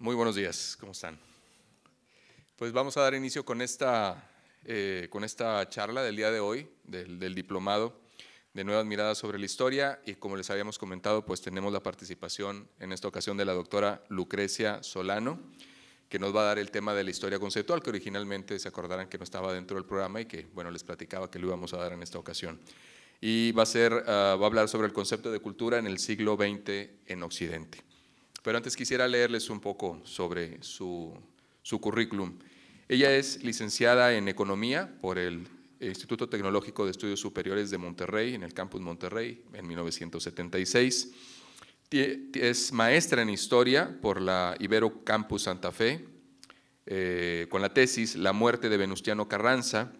Muy buenos días, ¿cómo están? Pues vamos a dar inicio con esta, eh, con esta charla del día de hoy, del, diplomado de Nuevas Miradas sobre la Historia y como les habíamos comentado, pues tenemos la participación en esta ocasión de la doctora Lucrecia Solano, que nos va a dar el tema de la historia conceptual, que originalmente se acordarán que no estaba dentro del programa y que, bueno, les platicaba que lo íbamos a dar en esta ocasión. Y va a, ser, ah, va a hablar sobre el concepto de cultura en el siglo XX en Occidente. Pero antes quisiera leerles un poco sobre su, currículum. Ella es licenciada en Economía por el Instituto Tecnológico de Estudios Superiores de Monterrey, en el campus Monterrey, en 1976. Es maestra en Historia por la Ibero Campus Santa Fe, eh, con la tesis La muerte de Venustiano Carranza,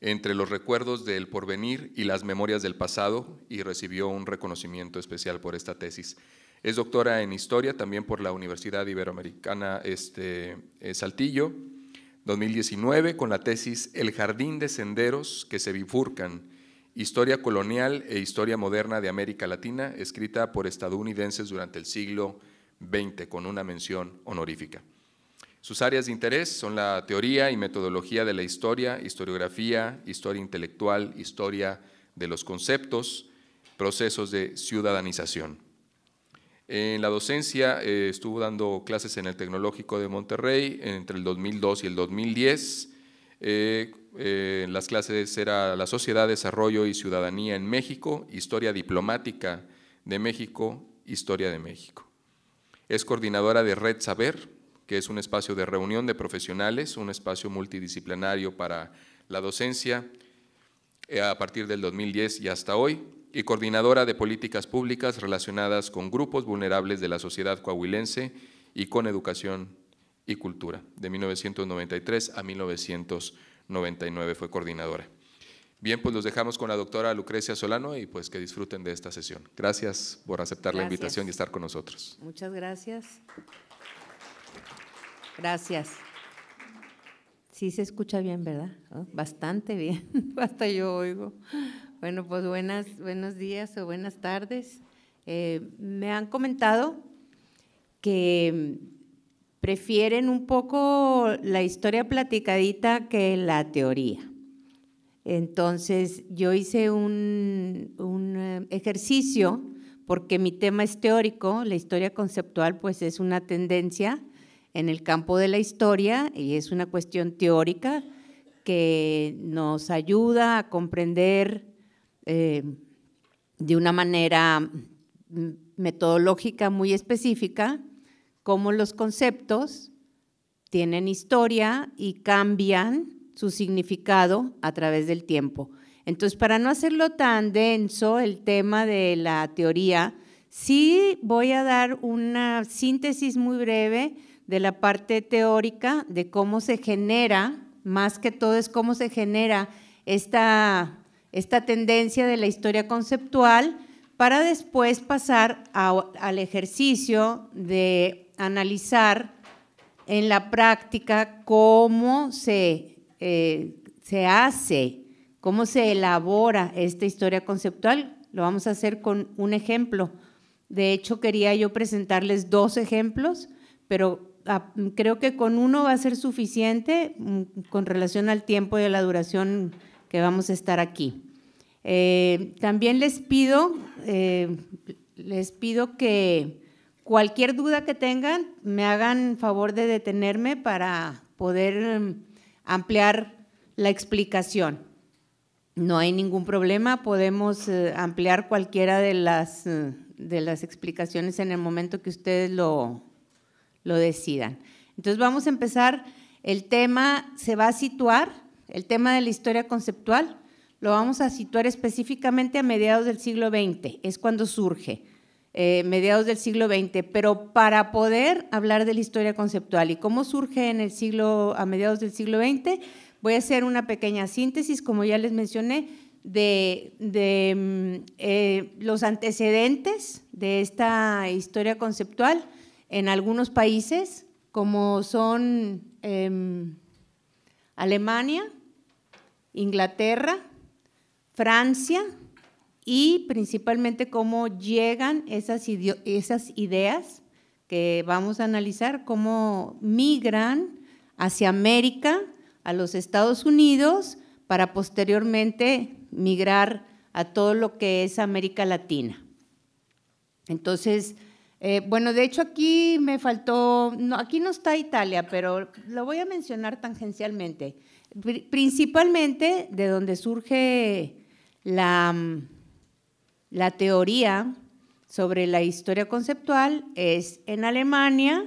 entre los recuerdos del porvenir y las memorias del pasado, y recibió un reconocimiento especial por esta tesis. Es doctora en Historia también por la Universidad Iberoamericana este, eh, Saltillo, 2019, con la tesis El jardín de senderos que se bifurcan, Historia colonial e historia moderna de América Latina, escrita por estadounidenses durante el siglo XX, con una mención honorífica. Sus áreas de interés son la teoría y metodología de la historia, historiografía, historia intelectual, historia de los conceptos, procesos de ciudadanización. En la docencia eh, estuvo dando clases en el Tecnológico de Monterrey entre el 2002 y el 2010. Eh, eh, las clases era la Sociedad, Desarrollo y Ciudadanía en México, Historia Diplomática de México, Historia de México. Es coordinadora de Red Saber, que es un espacio de reunión de profesionales, un espacio multidisciplinario para la docencia eh, a partir del 2010 y hasta hoy y coordinadora de políticas públicas relacionadas con grupos vulnerables de la sociedad coahuilense y con educación y cultura. De 1993 a 1999 fue coordinadora. Bien, pues los dejamos con la doctora Lucrecia Solano y pues que disfruten de esta sesión. Gracias por aceptar la invitación y estar con nosotros. Muchas gracias. Gracias. Sí se escucha bien, ¿verdad? Bastante bien. Hasta yo oigo. Bueno, pues buenas, buenos días o buenas tardes. Eh, me han comentado que prefieren un poco la historia platicadita que la teoría. Entonces, yo hice un, un eh, ejercicio, porque mi tema es teórico, la historia conceptual pues es una tendencia en el campo de la historia y es una cuestión teórica que nos ayuda a comprender eh, de una manera mm, metodológica muy específica cómo los conceptos tienen historia y cambian su significado a través del tiempo. Entonces, para no hacerlo tan denso el tema de la teoría, sí voy a dar una síntesis muy breve de la parte teórica de cómo se genera, más que todo es cómo se genera esta esta tendencia de la historia conceptual para después pasar al ejercicio de analizar en la práctica cómo se, eh, se hace, cómo se elabora esta historia conceptual. Lo vamos a hacer con un ejemplo. De hecho, quería yo presentarles dos ejemplos, pero ah, creo que con uno va a ser suficiente mm, con relación al tiempo y a la duración que vamos a estar aquí. Eh, también les pido, eh, les pido que cualquier duda que tengan, me hagan favor de detenerme para poder em, ampliar la explicación. No hay ningún problema, podemos eh, ampliar cualquiera de las, de las explicaciones en el momento que ustedes lo, lo decidan. Entonces vamos a empezar, el tema se va a situar el tema de la historia conceptual lo vamos a situar específicamente a mediados del siglo XX, es cuando surge, eh, mediados del siglo XX, pero para poder hablar de la historia conceptual y cómo surge en el siglo, a mediados del siglo XX, voy a hacer una pequeña síntesis, como ya les mencioné, de, mm, eh, los antecedentes de esta historia conceptual en algunos países, como son em, Alemania, Inglaterra, Francia y principalmente cómo llegan esas, ideas que vamos a analizar, cómo migran hacia América, a los Estados Unidos, para posteriormente migrar a todo lo que es América Latina. Entonces, eh, bueno, de hecho aquí me faltó, aquí no está Italia, pero lo voy a mencionar tangencialmente principalmente de donde surge mm, la, teoría sobre la historia conceptual es en Alemania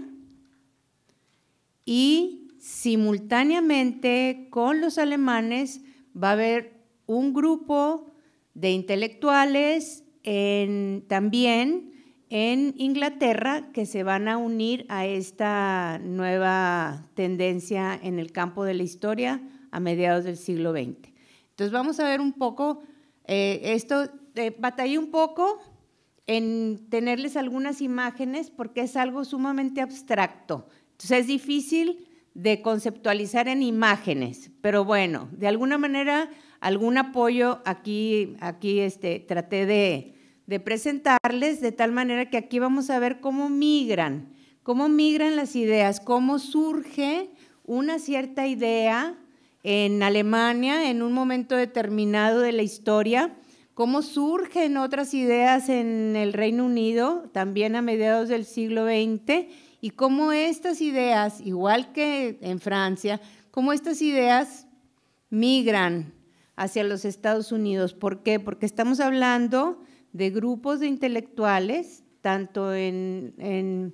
y simultáneamente con los alemanes va a haber un grupo de intelectuales también en Inglaterra que se van a unir a esta nueva tendencia en el campo de la historia a mediados del siglo XX. Entonces vamos a ver un poco, eh, esto eh, batallé un poco en tenerles algunas imágenes porque es algo sumamente abstracto. Entonces es difícil de conceptualizar en imágenes, pero bueno, de alguna manera algún apoyo aquí, aquí este, traté de presentarles de tal manera que aquí vamos a ver cómo migran, cómo migran las ideas, cómo surge una cierta idea en Alemania en un momento determinado de la historia, cómo surgen otras ideas en el Reino Unido, también a mediados del siglo XX, y cómo estas ideas, igual que en Francia, cómo estas ideas migran hacia los Estados Unidos. ¿Por qué? Porque estamos hablando de grupos de intelectuales, tanto en, en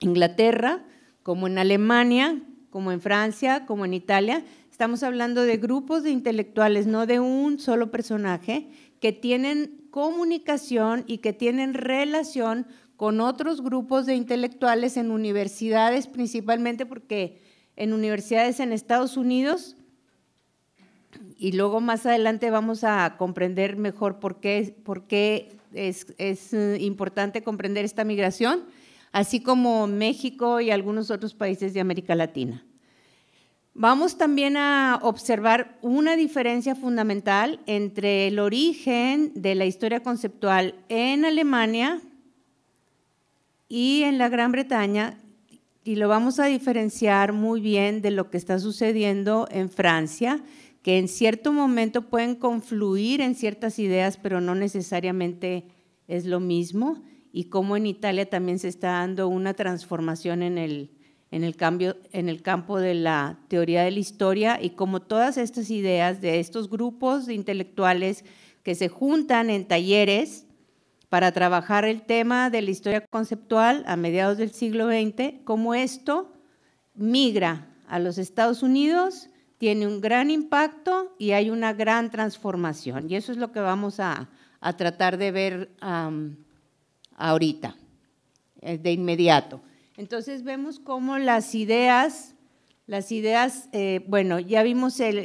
Inglaterra como en Alemania, como en Francia, como en Italia, Estamos hablando de grupos de intelectuales, no de un solo personaje, que tienen comunicación y que tienen relación con otros grupos de intelectuales en universidades, principalmente porque en universidades en Estados Unidos, y luego más adelante vamos a comprender mejor por qué, es, eh, importante comprender esta migración, así como México y algunos otros países de América Latina. Vamos también a observar una diferencia fundamental entre el origen de la historia conceptual en Alemania y en la Gran Bretaña, y lo vamos a diferenciar muy bien de lo que está sucediendo en Francia, que en cierto momento pueden confluir en ciertas ideas, pero no necesariamente es lo mismo, y cómo en Italia también se está dando una transformación en el, en el, cambio, en el campo de la teoría de la historia y como todas estas ideas de estos grupos de intelectuales que se juntan en talleres para trabajar el tema de la historia conceptual a mediados del siglo XX, como esto migra a los Estados Unidos, tiene un gran impacto y hay una gran transformación. Y eso es lo que vamos a, a tratar de ver ahorita, eh, de inmediato. Entonces vemos cómo las ideas, las ideas, eh, bueno, ya vimos el,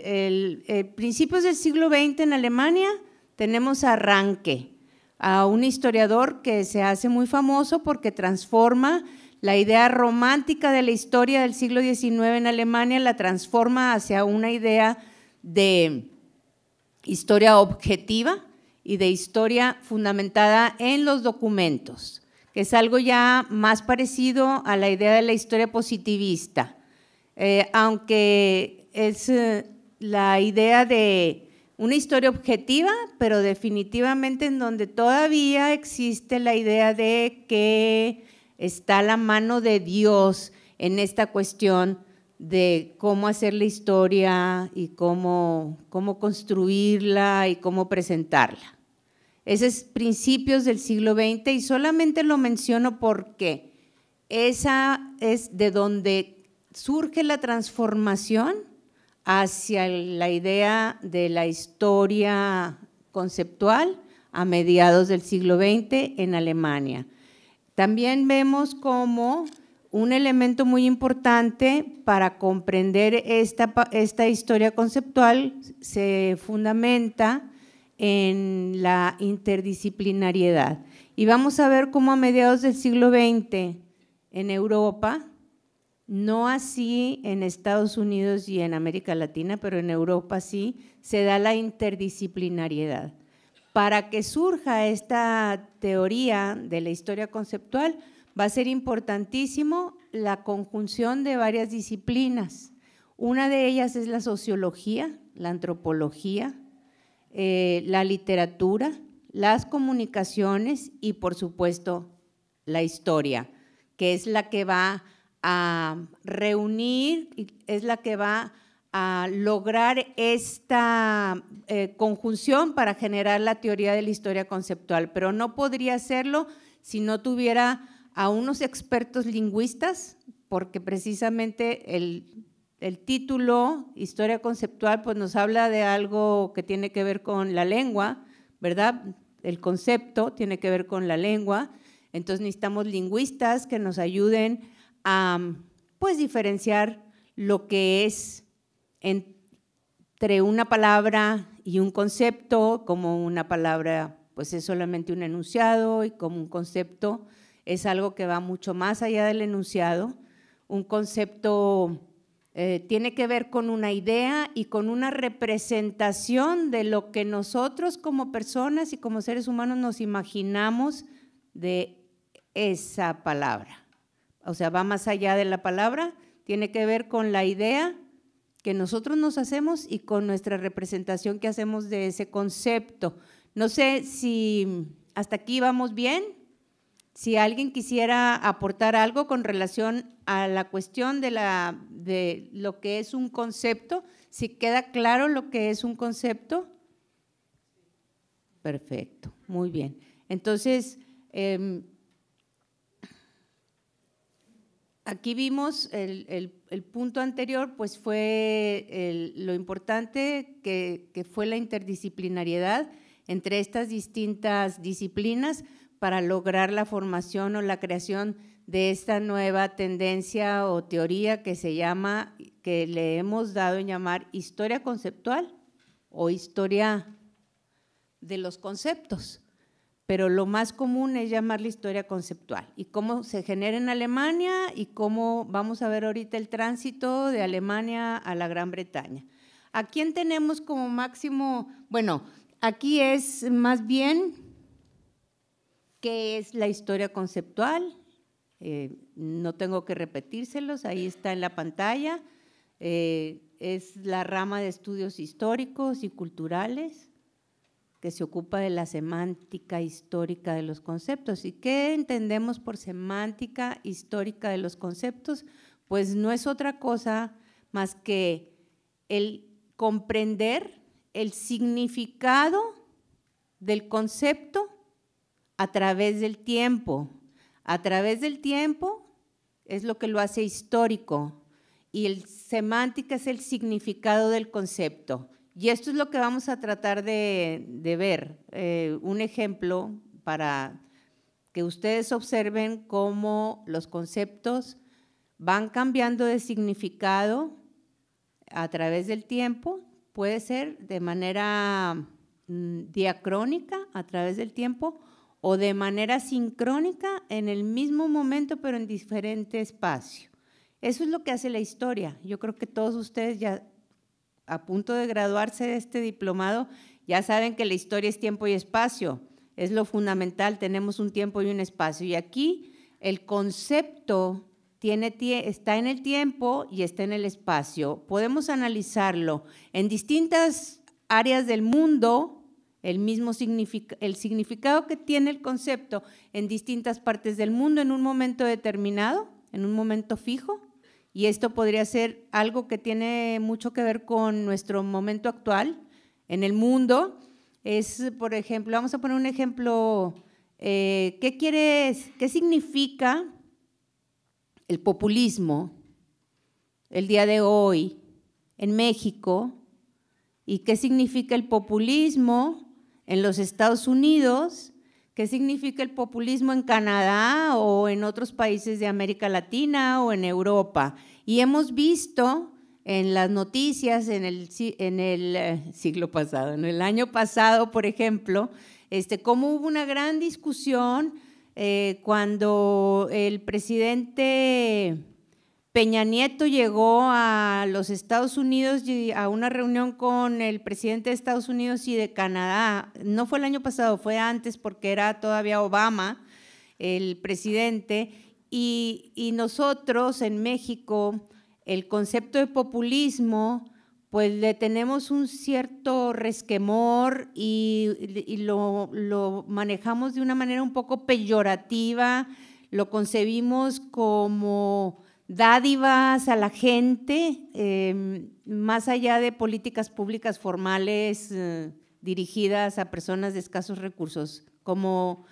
eh, principios del siglo XX en Alemania, tenemos arranque a un historiador que se hace muy famoso porque transforma la idea romántica de la historia del siglo XIX en Alemania, la transforma hacia una idea de historia objetiva y de historia fundamentada en los documentos es algo ya más parecido a la idea de la historia positivista, eh, aunque es eh, la idea de una historia objetiva, pero definitivamente en donde todavía existe la idea de que está la mano de Dios en esta cuestión de cómo hacer la historia y cómo, cómo construirla y cómo presentarla esos principios del siglo XX y solamente lo menciono porque esa es de donde surge la transformación hacia la idea de la historia conceptual a mediados del siglo XX en Alemania. También vemos como un elemento muy importante para comprender esta historia conceptual se fundamenta en la interdisciplinariedad. Y vamos a ver cómo a mediados del siglo XX en Europa, no así en Estados Unidos y en América Latina, pero en Europa sí, se da la interdisciplinariedad. Para que surja esta teoría de la historia conceptual, va a ser importantísimo la conjunción de varias disciplinas. Una de ellas es la sociología, la antropología, eh, la literatura, las comunicaciones y por supuesto la historia, que es la que va a reunir, es la que va a lograr esta eh, conjunción para generar la teoría de la historia conceptual, pero no podría hacerlo si no tuviera a unos expertos lingüistas, porque precisamente el el título, historia conceptual, pues nos habla de algo que tiene que ver con la lengua, ¿verdad? El concepto tiene que ver con la lengua. Entonces necesitamos lingüistas que nos ayuden a pues diferenciar lo que es entre una palabra y un concepto, como una palabra pues es solamente un enunciado y como un concepto es algo que va mucho más allá del enunciado. Un concepto eh, tiene que ver con una idea y con una representación de lo que nosotros como personas y como seres humanos nos imaginamos de esa palabra. O sea, va más allá de la palabra, tiene que ver con la idea que nosotros nos hacemos y con nuestra representación que hacemos de ese concepto. No sé si hasta aquí vamos bien si alguien quisiera aportar algo con relación a la cuestión de, lo que es un concepto, si queda claro lo que es un concepto. Perfecto, muy bien. Entonces, em, aquí vimos el, punto anterior, pues fue lo importante que fue la interdisciplinariedad entre estas distintas disciplinas para lograr la formación o la creación de esta nueva tendencia o teoría que se llama, que le hemos dado en llamar historia conceptual o historia de los conceptos. Pero lo más común es llamarla historia conceptual. Y cómo se genera en Alemania y cómo vamos a ver ahorita el tránsito de Alemania a la Gran Bretaña. ¿A quién tenemos como máximo? Bueno, aquí es más bien ¿Qué es la historia conceptual? Eh, no tengo que repetírselos, ahí está en la pantalla. Eh, es la rama de estudios históricos y culturales que se ocupa de la semántica histórica de los conceptos. ¿Y qué entendemos por semántica histórica de los conceptos? Pues no es otra cosa más que el comprender el significado del concepto a través del tiempo. A través del tiempo es lo que lo hace histórico y el semántica es el significado del concepto. Y esto es lo que vamos a tratar de, ver. Eh, un ejemplo para que ustedes observen cómo los conceptos van cambiando de significado a través del tiempo, puede ser de manera mm, diacrónica a través del tiempo o de manera sincrónica en el mismo momento pero en diferente espacio. Eso es lo que hace la historia. Yo creo que todos ustedes ya a punto de graduarse de este diplomado ya saben que la historia es tiempo y espacio. Es lo fundamental, tenemos un tiempo y un espacio. Y aquí el concepto tiene, está en el tiempo y está en el espacio. Podemos analizarlo en distintas áreas del mundo, el mismo significado que tiene el concepto en distintas partes del mundo en un momento determinado, en un momento fijo, y esto podría ser algo que tiene mucho que ver con nuestro momento actual en el mundo. Es, por ejemplo, vamos a poner un ejemplo, eh, ¿qué quieres, qué significa el populismo el día de hoy en México? ¿Y qué significa el populismo en los Estados Unidos, qué significa el populismo en Canadá o en otros países de América Latina o en Europa. Y hemos visto en las noticias en el, en el eh, siglo pasado, en el año pasado, por ejemplo, este, cómo hubo una gran discusión eh, cuando el presidente Peña Nieto llegó a los Estados Unidos a una reunión con el presidente de Estados Unidos y de Canadá. No fue el año pasado, fue antes porque era todavía Obama el presidente. Y, nosotros en México, el concepto de populismo, pues le tenemos un cierto resquemor y, lo manejamos de una manera un poco peyorativa, lo concebimos como dádivas a la gente, eh, más allá de políticas públicas formales eh, dirigidas a personas de escasos recursos, como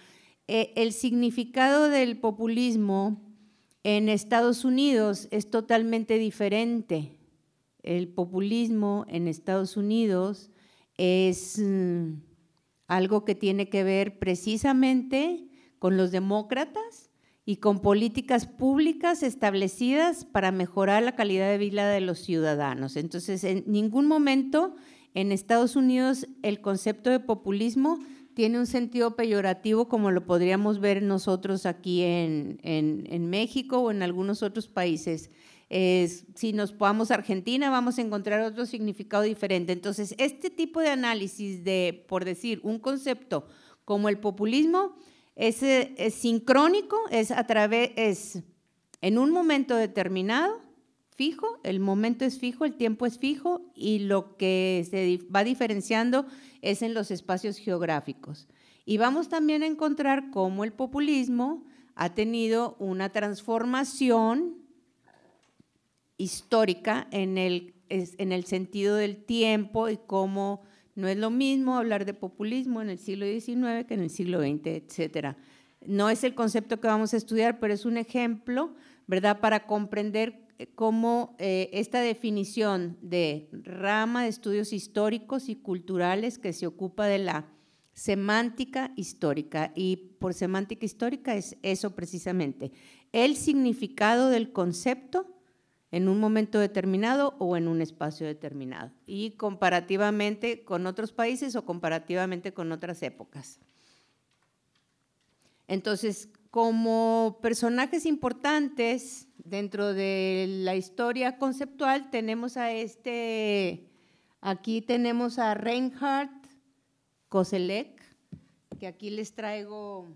eh, el significado del populismo en Estados Unidos es totalmente diferente. El populismo en Estados Unidos es mm, algo que tiene que ver precisamente con los demócratas y con políticas públicas establecidas para mejorar la calidad de vida de los ciudadanos. Entonces, en ningún momento en Estados Unidos el concepto de populismo tiene un sentido peyorativo como lo podríamos ver nosotros aquí en, en, México o en algunos otros países. si nos vamos a Argentina, vamos a encontrar otro significado diferente. Entonces, este tipo de análisis de, por decir, un concepto como el populismo, es, sincrónico, es a través, es en un momento determinado, fijo, el momento es fijo, el tiempo es fijo y lo que se va diferenciando es en los espacios geográficos. Y vamos también a encontrar cómo el populismo ha tenido una transformación histórica en el sentido del tiempo y cómo no es lo mismo hablar de populismo en el siglo XIX que en el siglo XX, etcétera. No es el concepto que vamos a estudiar, pero es un ejemplo, ¿verdad?, para comprender eh, cómo eh, esta definición de rama de estudios históricos y culturales que se ocupa de la semántica histórica. Y por semántica histórica es eso precisamente, el significado del concepto en un momento determinado o en un espacio determinado y comparativamente con otros países o comparativamente con otras épocas. Entonces, como personajes importantes dentro de la historia conceptual tenemos a este, aquí tenemos a Reinhard Koselek, que aquí les traigo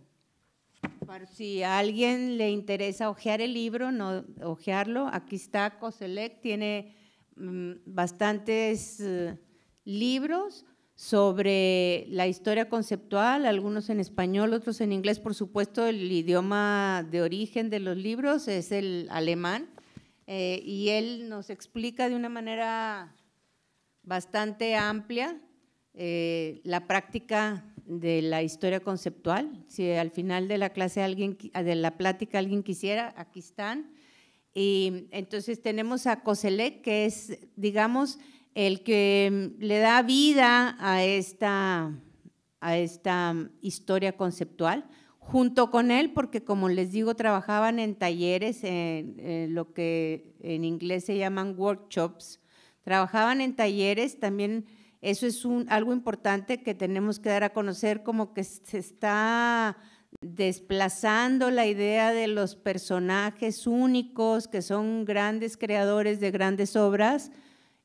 si a alguien le interesa hojear el libro, no hojearlo, aquí está Coselec, tiene mm, bastantes eh, libros sobre la historia conceptual, algunos en español, otros en inglés. Por supuesto, el idioma de origen de los libros es el alemán eh, y él nos explica de una manera bastante amplia eh, la práctica de la historia conceptual. Si al final de la clase alguien, de la plática alguien quisiera, aquí están. Y entonces tenemos a Coselec, que es, digamos, el que mm, le da vida a esta, a esta mm, historia conceptual, junto con él, porque como les digo, trabajaban en talleres, lo que en inglés se llaman workshops, trabajaban en talleres también eso es algo importante que tenemos que dar a conocer, como que se está desplazando la idea de los personajes únicos que son grandes creadores de grandes obras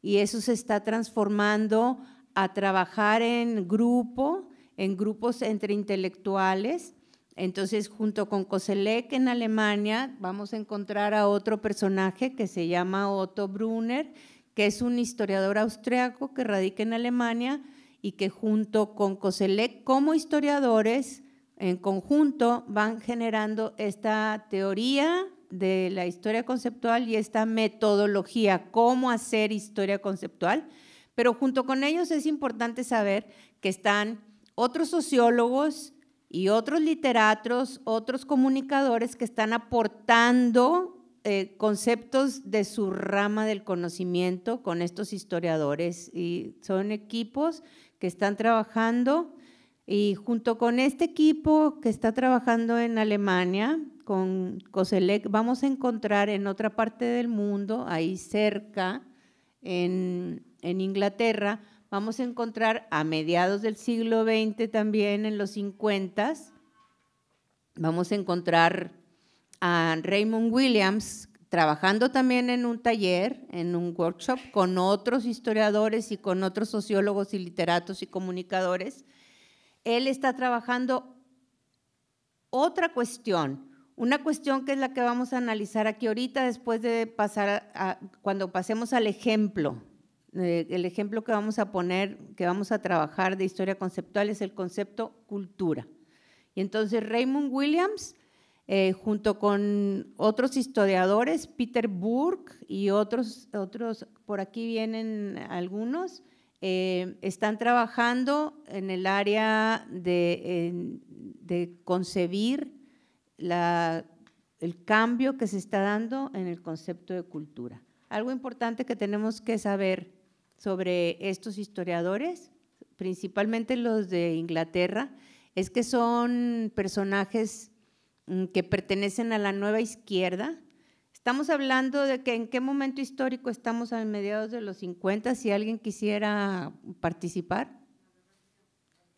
y eso se está transformando a trabajar en grupo, en grupos entre intelectuales. Entonces, junto con koselek en Alemania, vamos a encontrar a otro personaje que se llama Otto Brunner, que es un historiador austriaco que radica en Alemania y que junto con Coselec como historiadores en conjunto van generando esta teoría de la historia conceptual y esta metodología, cómo hacer historia conceptual. Pero junto con ellos es importante saber que están otros sociólogos y otros literatos, otros comunicadores que están aportando eh, conceptos de su rama del conocimiento con estos historiadores y son equipos que están trabajando y junto con este equipo que está trabajando en Alemania, con COSELEC, vamos a encontrar en otra parte del mundo, ahí cerca, en, en Inglaterra, vamos a encontrar a mediados del siglo XX también, en los 50, vamos a encontrar a Raymond Williams trabajando también en un taller, en un workshop, con otros historiadores y con otros sociólogos y literatos y comunicadores. Él está trabajando otra cuestión, una cuestión que es la que vamos a analizar aquí ahorita después de pasar, cuando pasemos al ejemplo. Eh, el ejemplo que vamos a poner, que vamos a trabajar de historia conceptual es el concepto cultura. Y entonces Raymond Williams eh, junto con otros historiadores, Peter Burke y otros, otros por aquí vienen algunos, eh, están trabajando en el área de, concebir el cambio que se está dando en el concepto de cultura. Algo importante que tenemos que saber sobre estos historiadores, principalmente los de Inglaterra, es que son personajes Mm, que pertenecen a la nueva izquierda. Estamos hablando de que en qué momento histórico estamos a mediados de los 50, si alguien quisiera participar.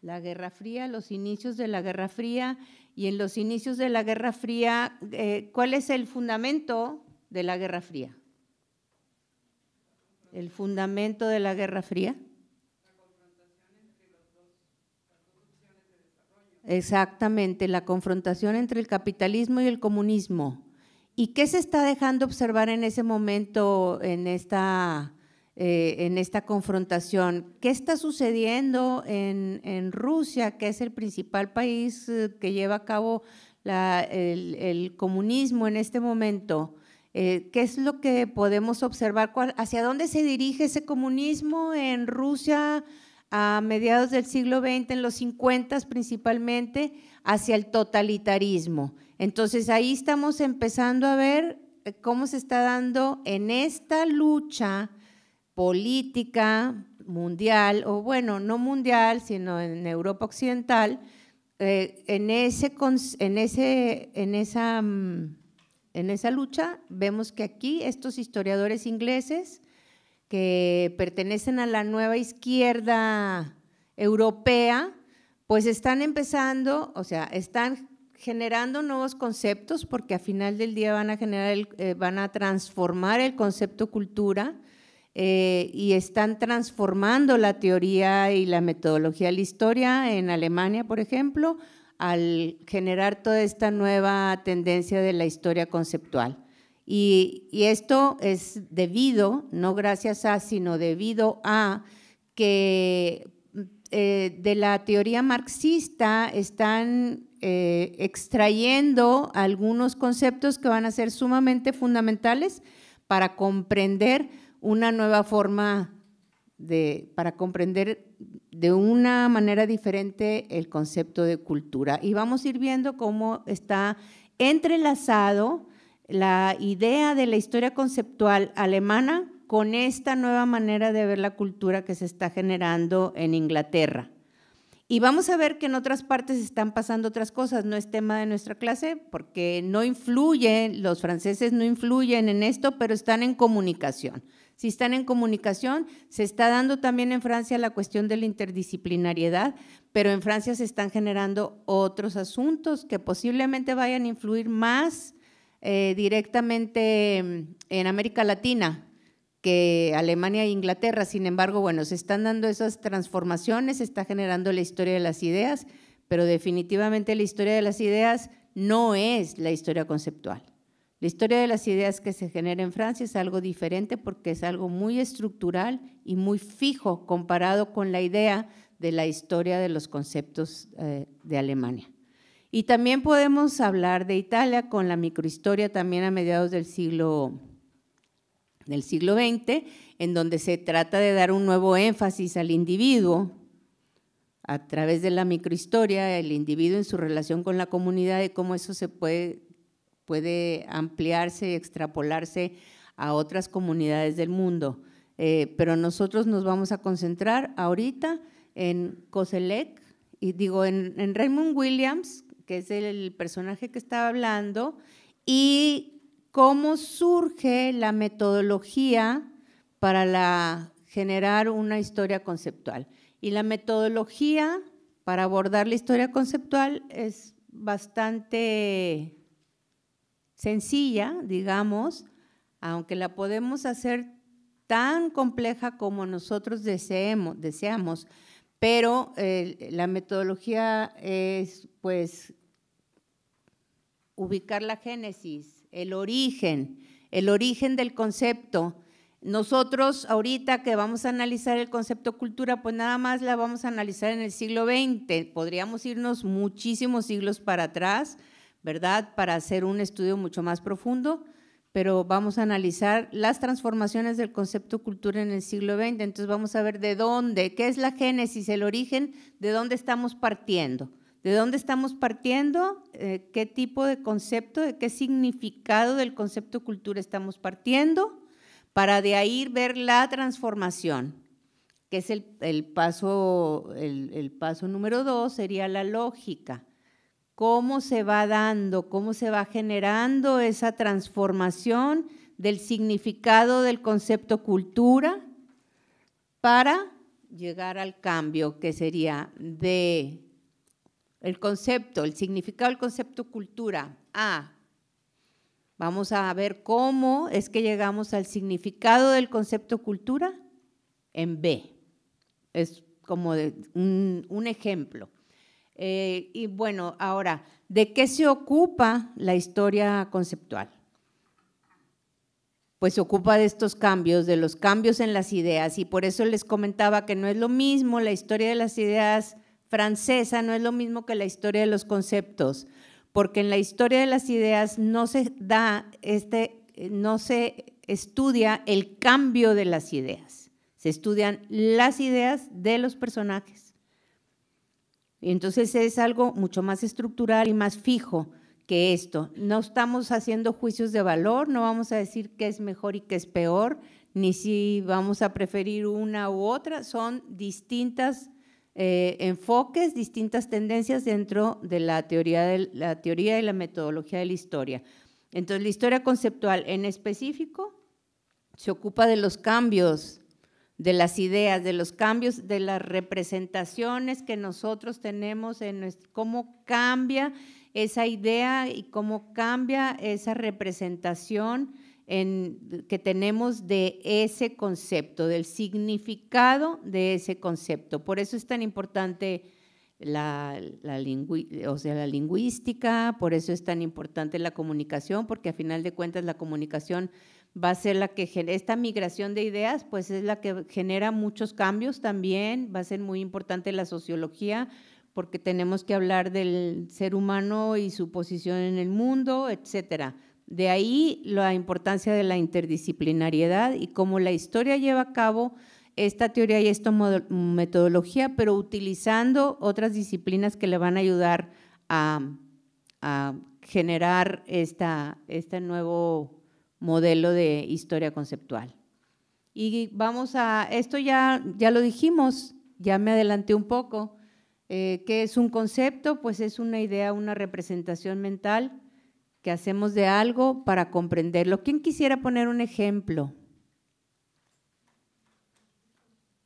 La Guerra Fría, los inicios de la Guerra Fría y en los inicios de la Guerra Fría, eh, ¿cuál es el fundamento de la Guerra Fría? El fundamento de la Guerra Fría. Exactamente, la confrontación entre el capitalismo y el comunismo. ¿Y qué se está dejando observar en ese momento, en esta, eh, en esta confrontación? ¿Qué está sucediendo en, en, Rusia, que es el principal país eh, que lleva a cabo el, comunismo en este momento? Eh, ¿Qué es lo que podemos observar? ¿Hacia dónde se dirige ese comunismo en Rusia? a mediados del siglo XX, en los 50 principalmente, hacia el totalitarismo. Entonces ahí estamos empezando a ver eh, cómo se está dando en esta lucha política mundial, o bueno, no mundial, sino en Europa Occidental, eh, en, ese, en, ese, en, esa, mm, en esa lucha vemos que aquí estos historiadores ingleses que pertenecen a la nueva izquierda europea, pues están empezando, o sea, están generando nuevos conceptos porque a final del día van a generar, eh, van a transformar el concepto cultura eh, y están transformando la teoría y la metodología de la historia en Alemania, por ejemplo, al generar toda esta nueva tendencia de la historia conceptual. Y, esto es debido, no gracias a, sino debido a que mm, eh, de la teoría marxista están eh, extrayendo algunos conceptos que van a ser sumamente fundamentales para comprender una nueva forma de, para comprender de una manera diferente el concepto de cultura. Y vamos a ir viendo cómo está entrelazado la idea de la historia conceptual alemana con esta nueva manera de ver la cultura que se está generando en Inglaterra. Y vamos a ver que en otras partes están pasando otras cosas, no es tema de nuestra clase, porque no influyen, los franceses no influyen en esto, pero están en comunicación. Si están en comunicación, se está dando también en Francia la cuestión de la interdisciplinariedad, pero en Francia se están generando otros asuntos que posiblemente vayan a influir más eh, directamente mm, en América Latina que Alemania e Inglaterra. Sin embargo, bueno, se están dando esas transformaciones, se está generando la historia de las ideas, pero definitivamente la historia de las ideas no es la historia conceptual. La historia de las ideas que se genera en Francia es algo diferente porque es algo muy estructural y muy fijo comparado con la idea de la historia de los conceptos eh, de Alemania. Y también podemos hablar de Italia con la microhistoria también a mediados del siglo, del siglo XX, en donde se trata de dar un nuevo énfasis al individuo a través de la microhistoria, el individuo en su relación con la comunidad y cómo eso se puede, puede ampliarse y extrapolarse a otras comunidades del mundo. Eh, pero nosotros nos vamos a concentrar ahorita en Coselec y digo, en Raymond Williams, que es el personaje que estaba hablando, y cómo surge la metodología para generar una historia conceptual. Y la metodología para abordar la historia conceptual es bastante sencilla, digamos, aunque la podemos hacer tan compleja como nosotros deseemos, deseamos, pero eh, la metodología es pues ubicar la génesis, el origen, el origen del concepto. Nosotros ahorita que vamos a analizar el concepto cultura, pues nada más la vamos a analizar en el siglo XX. Podríamos irnos muchísimos siglos para atrás, ¿verdad? Para hacer un estudio mucho más profundo, pero vamos a analizar las transformaciones del concepto cultura en el siglo XX. Entonces vamos a ver de dónde, qué es la génesis, el origen, de dónde estamos partiendo. ¿De dónde estamos partiendo? Eh, ¿Qué tipo de concepto, qué significado del concepto cultura estamos partiendo? Para de ahí ver la transformación, que es el, paso, el paso número dos, sería la lógica. ¿Cómo se va dando, cómo se va generando esa transformación del significado del concepto cultura para llegar al cambio que sería de el concepto, el significado del concepto cultura. A. Vamos a ver cómo es que llegamos al significado del concepto cultura en B. Es como un, ejemplo. Eh, y bueno, ahora, ¿de qué se ocupa la historia conceptual? Pues se ocupa de estos cambios, de los cambios en las ideas, y por eso les comentaba que no es lo mismo la historia de las ideas francesa no es lo mismo que la historia de los conceptos, porque en la historia de las ideas no se da este, no se estudia el cambio de las ideas, se estudian las ideas de los personajes. Y entonces es algo mucho más estructural y más fijo que esto. No estamos haciendo juicios de valor, no vamos a decir qué es mejor y qué es peor, ni si vamos a preferir una u otra, son distintas eh, enfoques, distintas tendencias dentro de la teoría, de la teoría y la metodología de la historia. Entonces, la historia conceptual en específico se ocupa de los cambios, de las ideas, de los cambios, de las representaciones que nosotros tenemos, en cómo cambia esa idea y cómo cambia esa representación que tenemos de ese concepto, del significado de ese concepto. Por eso es tan importante la, o sea, la lingüística, por eso es tan importante la comunicación, porque a final de cuentas la comunicación va a ser la que esta migración de ideas, pues es la que genera muchos cambios también, va a ser muy importante la sociología, porque tenemos que hablar del ser humano y su posición en el mundo, etcétera. De ahí la importancia de la interdisciplinariedad y cómo la historia lleva a cabo esta teoría y esta metodología, pero utilizando otras disciplinas que le van a ayudar a, generar esta, este nuevo modelo de historia conceptual. Y vamos a, esto ya, ya lo dijimos, ya me adelanté un poco, eh, ¿qué es un concepto? Pues es una idea, una representación mental hacemos de algo para comprenderlo. ¿Quién quisiera poner un ejemplo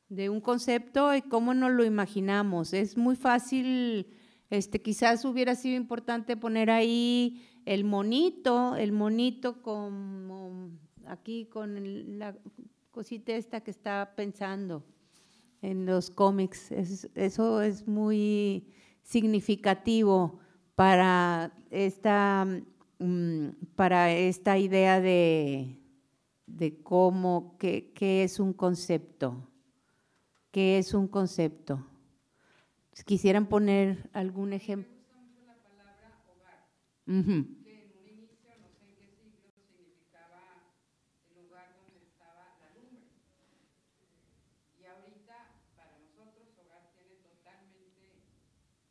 de un concepto y cómo nos lo imaginamos? Es muy fácil, este, quizás hubiera sido importante poner ahí el monito, el monito como aquí con la cosita esta que está pensando en los cómics. eso es muy significativo para esta Mm, para esta idea de, cómo, qué, qué es un concepto, qué es un concepto. Quisieran poner algún ejemplo. la palabra hogar, que en un inicio, no sé en qué siglo, significaba el lugar donde estaba la lumbre. Y ahorita, para nosotros, hogar tiene totalmente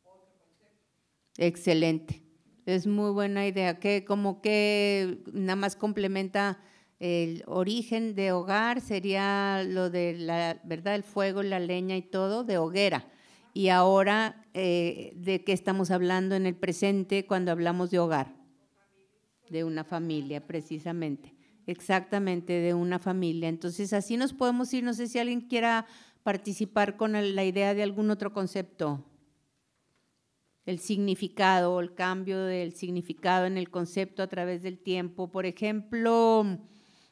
otro concepto. Excelente. Es muy buena idea, que como que nada más complementa el origen de hogar, sería lo de la, ¿verdad? El fuego, la leña y todo, de hoguera. Y ahora, eh, ¿de qué estamos hablando en el presente cuando hablamos de hogar? De una familia, precisamente. Exactamente, de una familia. Entonces, así nos podemos ir. No sé si alguien quiera participar con la idea de algún otro concepto el significado o el cambio del significado en el concepto a través del tiempo. Por ejemplo,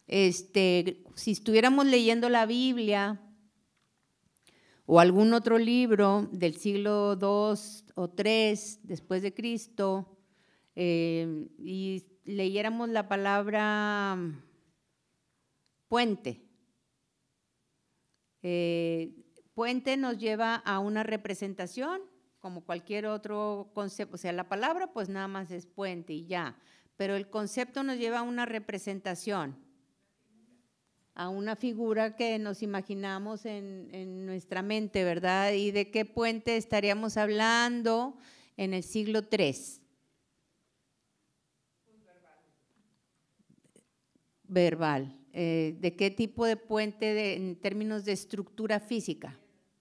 este, si estuviéramos leyendo la Biblia o algún otro libro del siglo II o III después de Cristo eh, y leyéramos la palabra puente, eh, puente nos lleva a una representación como cualquier otro concepto. O sea, la palabra pues nada más es puente y ya, pero el concepto nos lleva a una representación, a una figura que nos imaginamos en, nuestra mente, ¿verdad? ¿Y de qué puente estaríamos hablando en el siglo III? verbal. Eh, ¿De qué tipo de puente en términos de estructura física?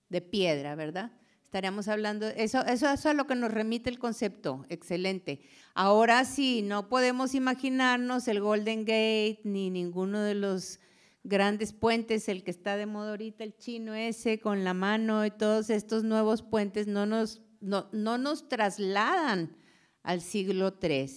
De piedra, ¿verdad? Estaríamos hablando, eso, eso, a es lo que nos remite el concepto, excelente. Ahora sí, no podemos imaginarnos el Golden Gate ni ninguno de los grandes puentes, el que está de moda ahorita, el chino ese con la mano y todos estos nuevos puentes no nos, no, no nos trasladan al siglo III.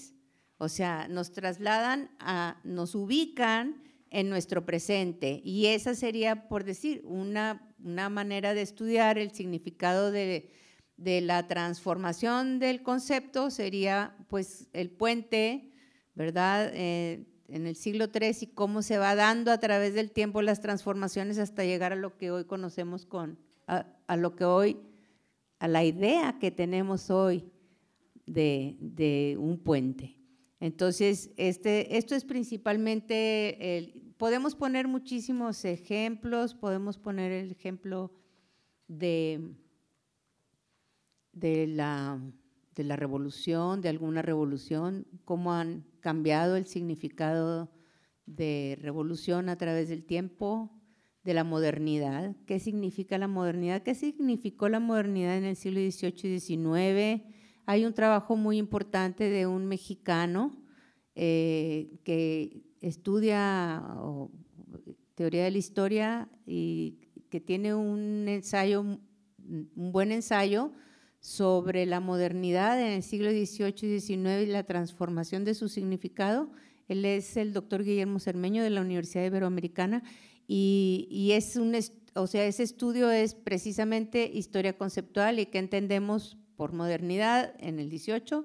O sea, nos trasladan, a, nos ubican en nuestro presente. Y esa sería, por decir, una, una manera de estudiar el significado de, la transformación del concepto, sería pues el puente, ¿verdad? Eh, en el siglo III y cómo se va dando a través del tiempo las transformaciones hasta llegar a lo que hoy conocemos con, a, lo que hoy, a la idea que tenemos hoy de, un puente. Entonces, este, esto es principalmente podemos poner muchísimos ejemplos, podemos poner el ejemplo de, de, la, de la revolución, de alguna revolución, cómo han cambiado el significado de revolución a través del tiempo, de la modernidad, qué significa la modernidad, qué significó la modernidad en el siglo XVIII y XIX. Hay un trabajo muy importante de un mexicano eh, que estudia teoría de la historia y que tiene un ensayo, un buen ensayo sobre la modernidad en el siglo XVIII y XIX y la transformación de su significado. Él es el doctor Guillermo Cermeño de la Universidad Iberoamericana y, es o sea, ese estudio es precisamente historia conceptual y qué entendemos por modernidad en el XVIII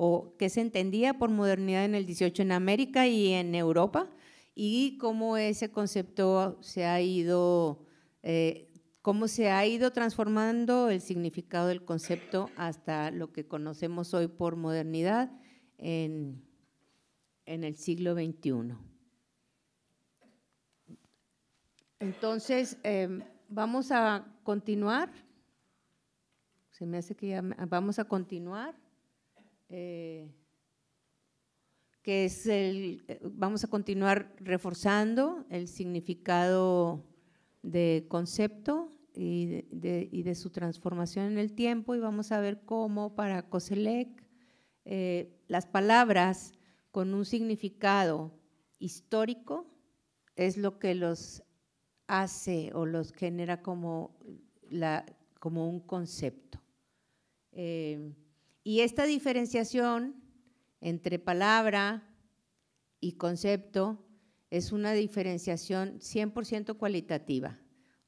o qué se entendía por modernidad en el 18 en América y en Europa y cómo ese concepto se ha ido, eh, cómo se ha ido transformando el significado del concepto hasta lo que conocemos hoy por modernidad en, el siglo XXI. Entonces, em, vamos a continuar. Se me hace que ya vamos a continuar. Eh, que es el, eh, vamos a continuar reforzando el significado de concepto y de, su transformación en el tiempo y vamos a ver cómo para Koselec eh, las palabras con un significado histórico es lo que los hace o los genera como, la, como un concepto. Y esta diferenciación entre palabra y concepto es una diferenciación 100% cualitativa.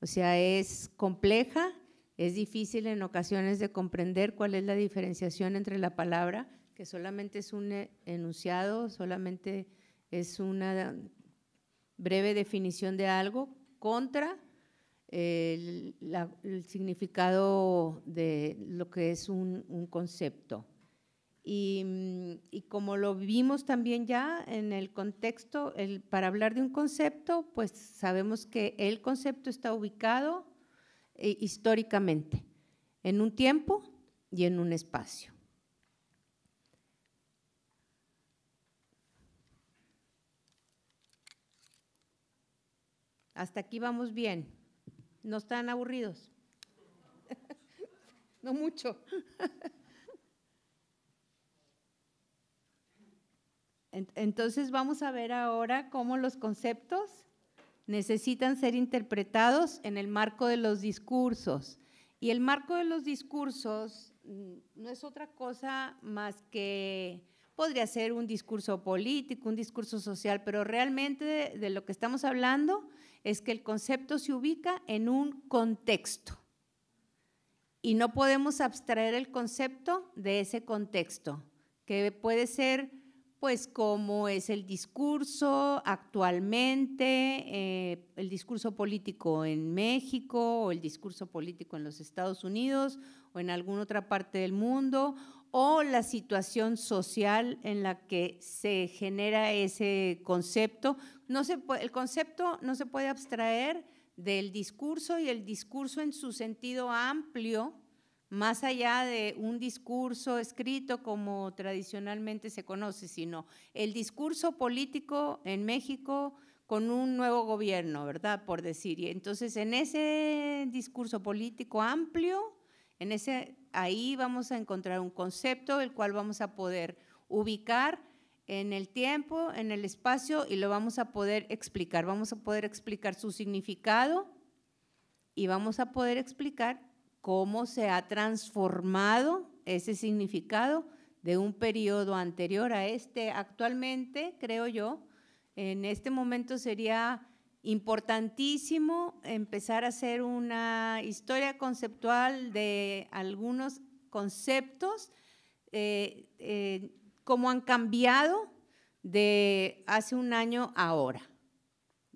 O sea, es compleja, es difícil en ocasiones de comprender cuál es la diferenciación entre la palabra, que solamente es un eh, enunciado, solamente es una breve definición de algo, contra el, significado de lo que es un, concepto. Mm, y, como lo vimos también ya en el contexto, para hablar de un concepto, pues sabemos que el concepto está ubicado eh, históricamente, en un tiempo y en un espacio. Hasta aquí vamos bien. No están aburridos. no mucho. Entonces vamos a ver ahora cómo los conceptos necesitan ser interpretados en el marco de los discursos. Y el marco de los discursos mm, no es otra cosa más que podría ser un discurso político, un discurso social, pero realmente de lo que estamos hablando es que el concepto se ubica en un contexto y no podemos abstraer el concepto de ese contexto, que puede ser pues como es el discurso actualmente, eh, el discurso político en México o el discurso político en los Estados Unidos o en alguna otra parte del mundo, o la situación social en la que se genera ese concepto. No se el concepto no se puede abstraer del discurso y el discurso en su sentido amplio, más allá de un discurso escrito como tradicionalmente se conoce, sino el discurso político en México con un nuevo gobierno, ¿verdad? Por decir. Y entonces, en ese discurso político amplio, en ese ahí vamos a encontrar un concepto el cual vamos a poder ubicar en el tiempo, en el espacio y lo vamos a poder explicar. Vamos a poder explicar su significado y vamos a poder explicar cómo se ha transformado ese significado de un periodo anterior a este. Actualmente, creo yo, en este momento sería Importantísimo empezar a hacer una historia conceptual de algunos conceptos, eh, eh, cómo han cambiado de hace un año a ahora.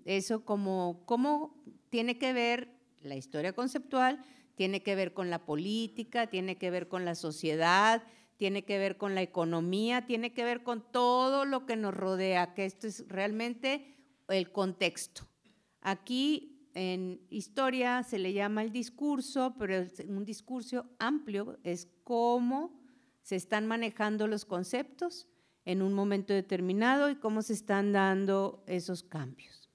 Eso como, tiene que ver la historia conceptual, tiene que ver con la política, tiene que ver con la sociedad, tiene que ver con la economía, tiene que ver con todo lo que nos rodea, que esto es realmente el contexto. Aquí en historia se le llama el discurso, pero un discurso amplio es cómo se están manejando los conceptos en un momento determinado y cómo se están dando esos cambios.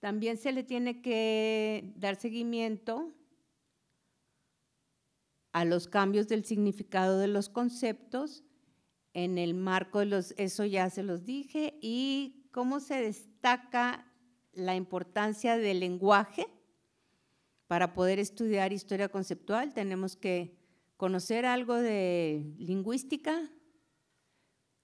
también se le tiene que dar seguimiento a los cambios del significado de los conceptos en el marco de los, eso ya se los dije, y cómo se destaca la importancia del lenguaje. Para poder estudiar historia conceptual tenemos que conocer algo de lingüística,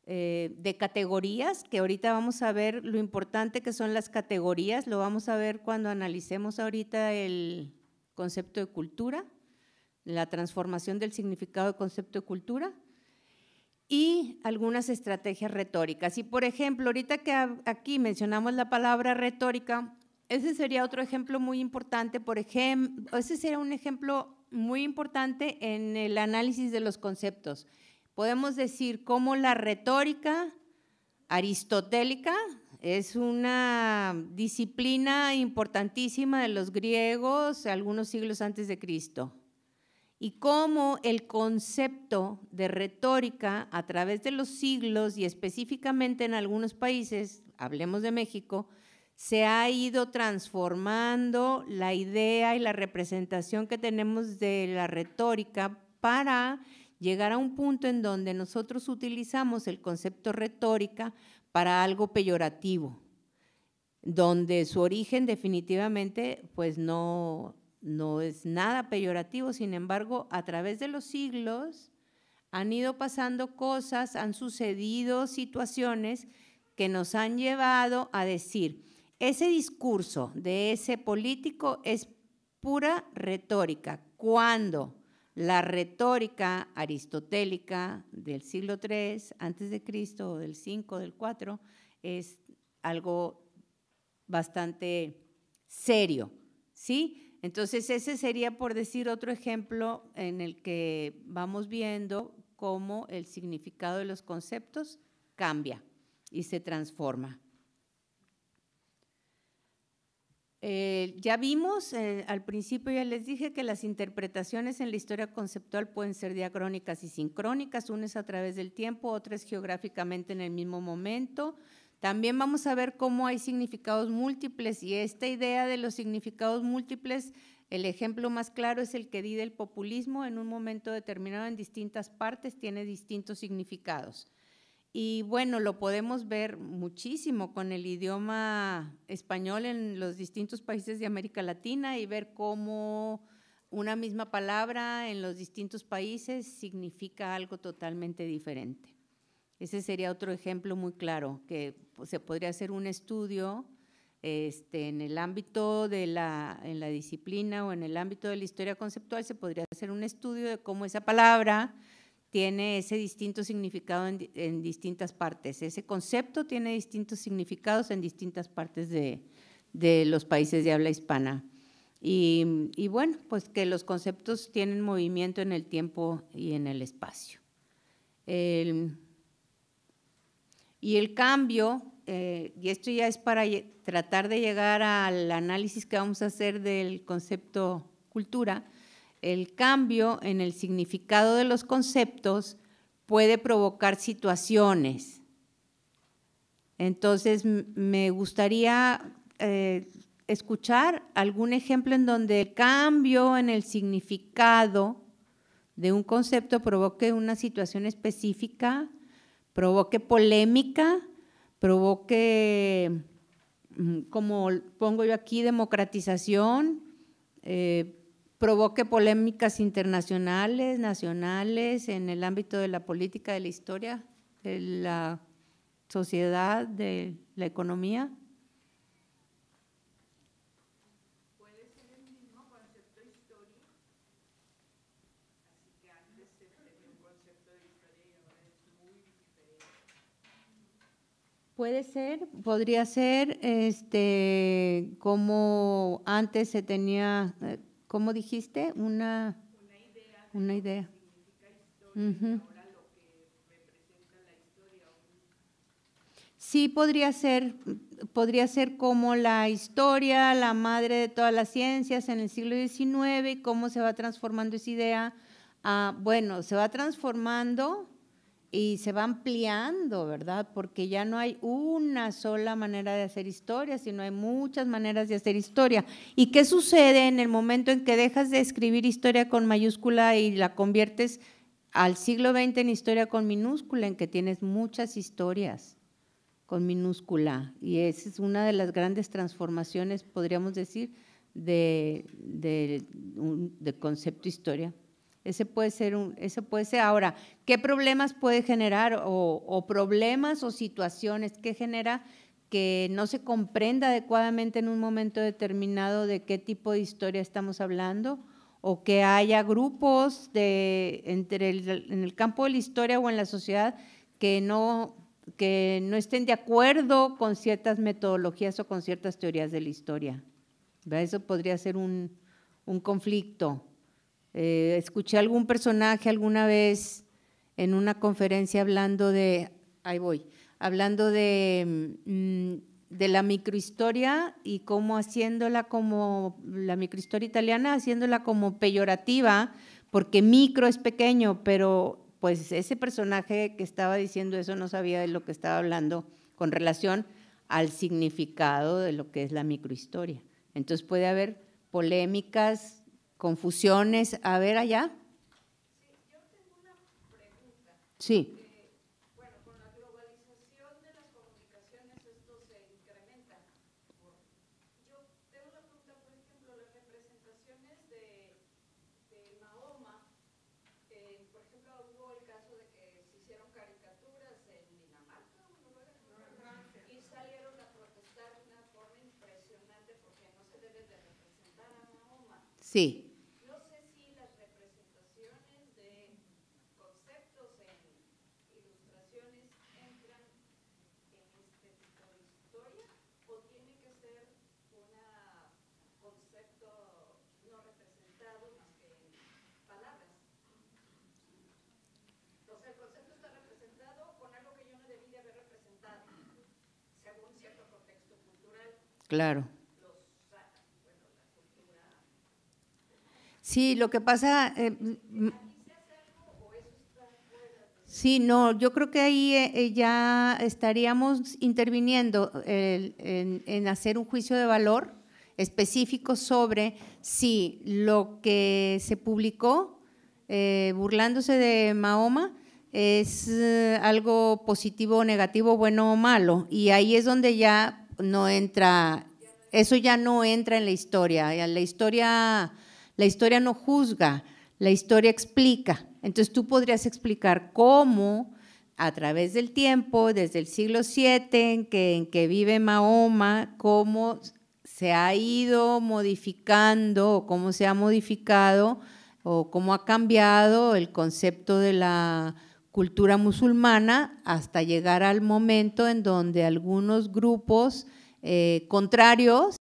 eh, de categorías, que ahorita vamos a ver lo importante que son las categorías, lo vamos a ver cuando analicemos ahorita el concepto de cultura, la transformación del significado del concepto de cultura y algunas estrategias retóricas. Y por ejemplo, ahorita que aquí mencionamos la palabra retórica, ese sería otro ejemplo muy importante, por ejemplo, ese sería un ejemplo muy importante en el análisis de los conceptos. Podemos decir cómo la retórica aristotélica es una disciplina importantísima de los griegos algunos siglos antes de Cristo y cómo el concepto de retórica a través de los siglos y específicamente en algunos países, hablemos de México, se ha ido transformando la idea y la representación que tenemos de la retórica para llegar a un punto en donde nosotros utilizamos el concepto retórica para algo peyorativo, donde su origen definitivamente pues no no es nada peyorativo, sin embargo, a través de los siglos han ido pasando cosas, han sucedido situaciones que nos han llevado a decir, ese discurso de ese político es pura retórica, cuando la retórica aristotélica del siglo III antes de Cristo, o del 5, del 4, es algo bastante serio, ¿sí? Entonces, ese sería, por decir, otro ejemplo en el que vamos viendo cómo el significado de los conceptos cambia y se transforma. Eh, ya vimos, eh, al principio ya les dije que las interpretaciones en la historia conceptual pueden ser diacrónicas y sincrónicas, una es a través del tiempo, otras geográficamente en el mismo momento, también vamos a ver cómo hay significados múltiples y esta idea de los significados múltiples, el ejemplo más claro es el que di del populismo, en un momento determinado en distintas partes tiene distintos significados. Y bueno, lo podemos ver muchísimo con el idioma español en los distintos países de América Latina y ver cómo una misma palabra en los distintos países significa algo totalmente diferente. Ese sería otro ejemplo muy claro, que se podría hacer un estudio este, en el ámbito de la, en la disciplina o en el ámbito de la historia conceptual, se podría hacer un estudio de cómo esa palabra tiene ese distinto significado en, distintas partes. Ese concepto tiene distintos significados en distintas partes de, de los países de habla hispana. Y, y, bueno, pues que los conceptos tienen movimiento en el tiempo y en el espacio. El, y el cambio, eh, y esto ya es para tratar de llegar al análisis que vamos a hacer del concepto cultura, el cambio en el significado de los conceptos puede provocar situaciones. Entonces, me gustaría eh, escuchar algún ejemplo en donde el cambio en el significado de un concepto provoque una situación específica provoque polémica, provoque, mm, como pongo yo aquí, democratización, eh, provoque polémicas internacionales, nacionales, en el ámbito de la política, de la historia, de la sociedad, de la economía. Puede ser, podría ser este como antes se tenía, eh, ¿cómo dijiste? Una, una idea. Sí, podría ser, podría ser como la historia, la madre de todas las ciencias en el siglo XIX y cómo se va transformando esa idea. Ah, bueno, se va transformando y se va ampliando, ¿verdad? Porque ya no hay una sola manera de hacer historia, sino hay muchas maneras de hacer historia. ¿Y qué sucede en el momento en que dejas de escribir historia con mayúscula y la conviertes al siglo XX en historia con minúscula, en que tienes muchas historias con minúscula? Y esa es una de las grandes transformaciones, podríamos decir, de, de concepto historia. Ese puede ser un, ese puede ser. Ahora, ¿qué problemas puede generar o, problemas o situaciones que genera que no se comprenda adecuadamente en un momento determinado de qué tipo de historia estamos hablando? o que haya grupos de, entre en el campo de la historia o en la sociedad que no, que no estén de acuerdo con ciertas metodologías o con ciertas teorías de la historia. Eso podría ser un, un conflicto. Eh, escuché algún personaje alguna vez en una conferencia hablando de, ahí voy, hablando de, mm, de la microhistoria y cómo haciéndola como, la microhistoria italiana, haciéndola como peyorativa, porque micro es pequeño, pero pues ese personaje que estaba diciendo eso no sabía de lo que estaba hablando con relación al significado de lo que es la microhistoria. Entonces puede haber polémicas confusiones. A ver allá. Sí, yo tengo una pregunta. Sí. bueno, con la globalización de las comunicaciones esto se incrementa. Yo tengo una pregunta, por ejemplo, las representaciones de, de Mahoma, eh, por ejemplo, hubo el caso de que se hicieron caricaturas en Dinamarca y salieron a protestar de una forma impresionante porque no se debe de representar a Mahoma. Sí. Claro. Sí, lo que pasa... Eh, sí, no, yo creo que ahí eh, eh, ya estaríamos interviniendo en, en, hacer un juicio de valor específico sobre si lo que se publicó burlándose de Mahoma es algo positivo o negativo, bueno o malo. Y ahí es donde ya no entra, eso ya no entra en la historia. La historia, la historia no juzga, la historia explica. Entonces tú podrías explicar cómo a través del tiempo, desde el siglo VII en que, en que vive Mahoma, cómo se ha ido modificando cómo se ha modificado o cómo ha cambiado el concepto de la cultura musulmana hasta llegar al momento en donde algunos grupos eh, contrarios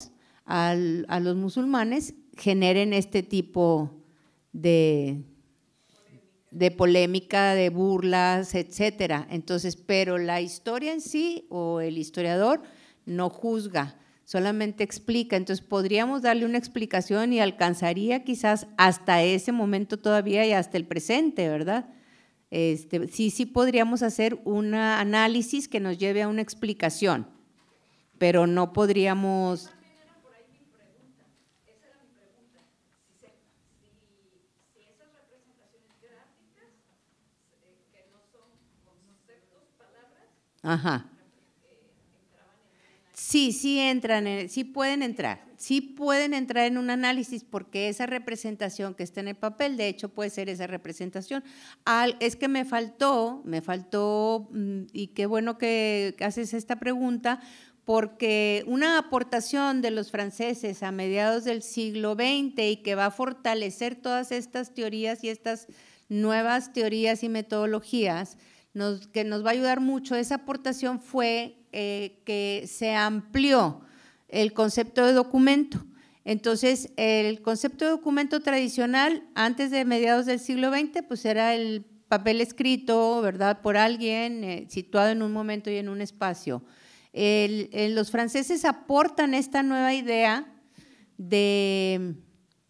a los musulmanes generen este tipo de, de polémica, de burlas, etcétera. Entonces, pero la historia en sí o el historiador no juzga, solamente explica. Entonces, podríamos darle una explicación y alcanzaría quizás hasta ese momento todavía y hasta el presente, ¿verdad? Este, sí, sí podríamos hacer un análisis que nos lleve a una explicación, pero no podríamos… También era por ahí mi pregunta, esa era mi pregunta, si esas representaciones gráficas, eh, que no son conceptos, palabras, eh, ¿entraban en el análisis? Sí, sí entran, sí pueden entrar. Sí sí pueden entrar en un análisis porque esa representación que está en el papel, de hecho puede ser esa representación. es que me faltó, me faltó, mm, y qué bueno que haces esta pregunta, porque una aportación de los franceses a mediados del siglo XX y que va a fortalecer todas estas teorías y estas nuevas teorías y metodologías, que nos va a ayudar mucho, esa aportación fue eh, que se amplió el concepto de documento. Entonces, el concepto de documento tradicional, antes de mediados del siglo XX, pues era el papel escrito, ¿verdad?, por alguien eh, situado en un momento y en un espacio. los franceses aportan esta nueva idea de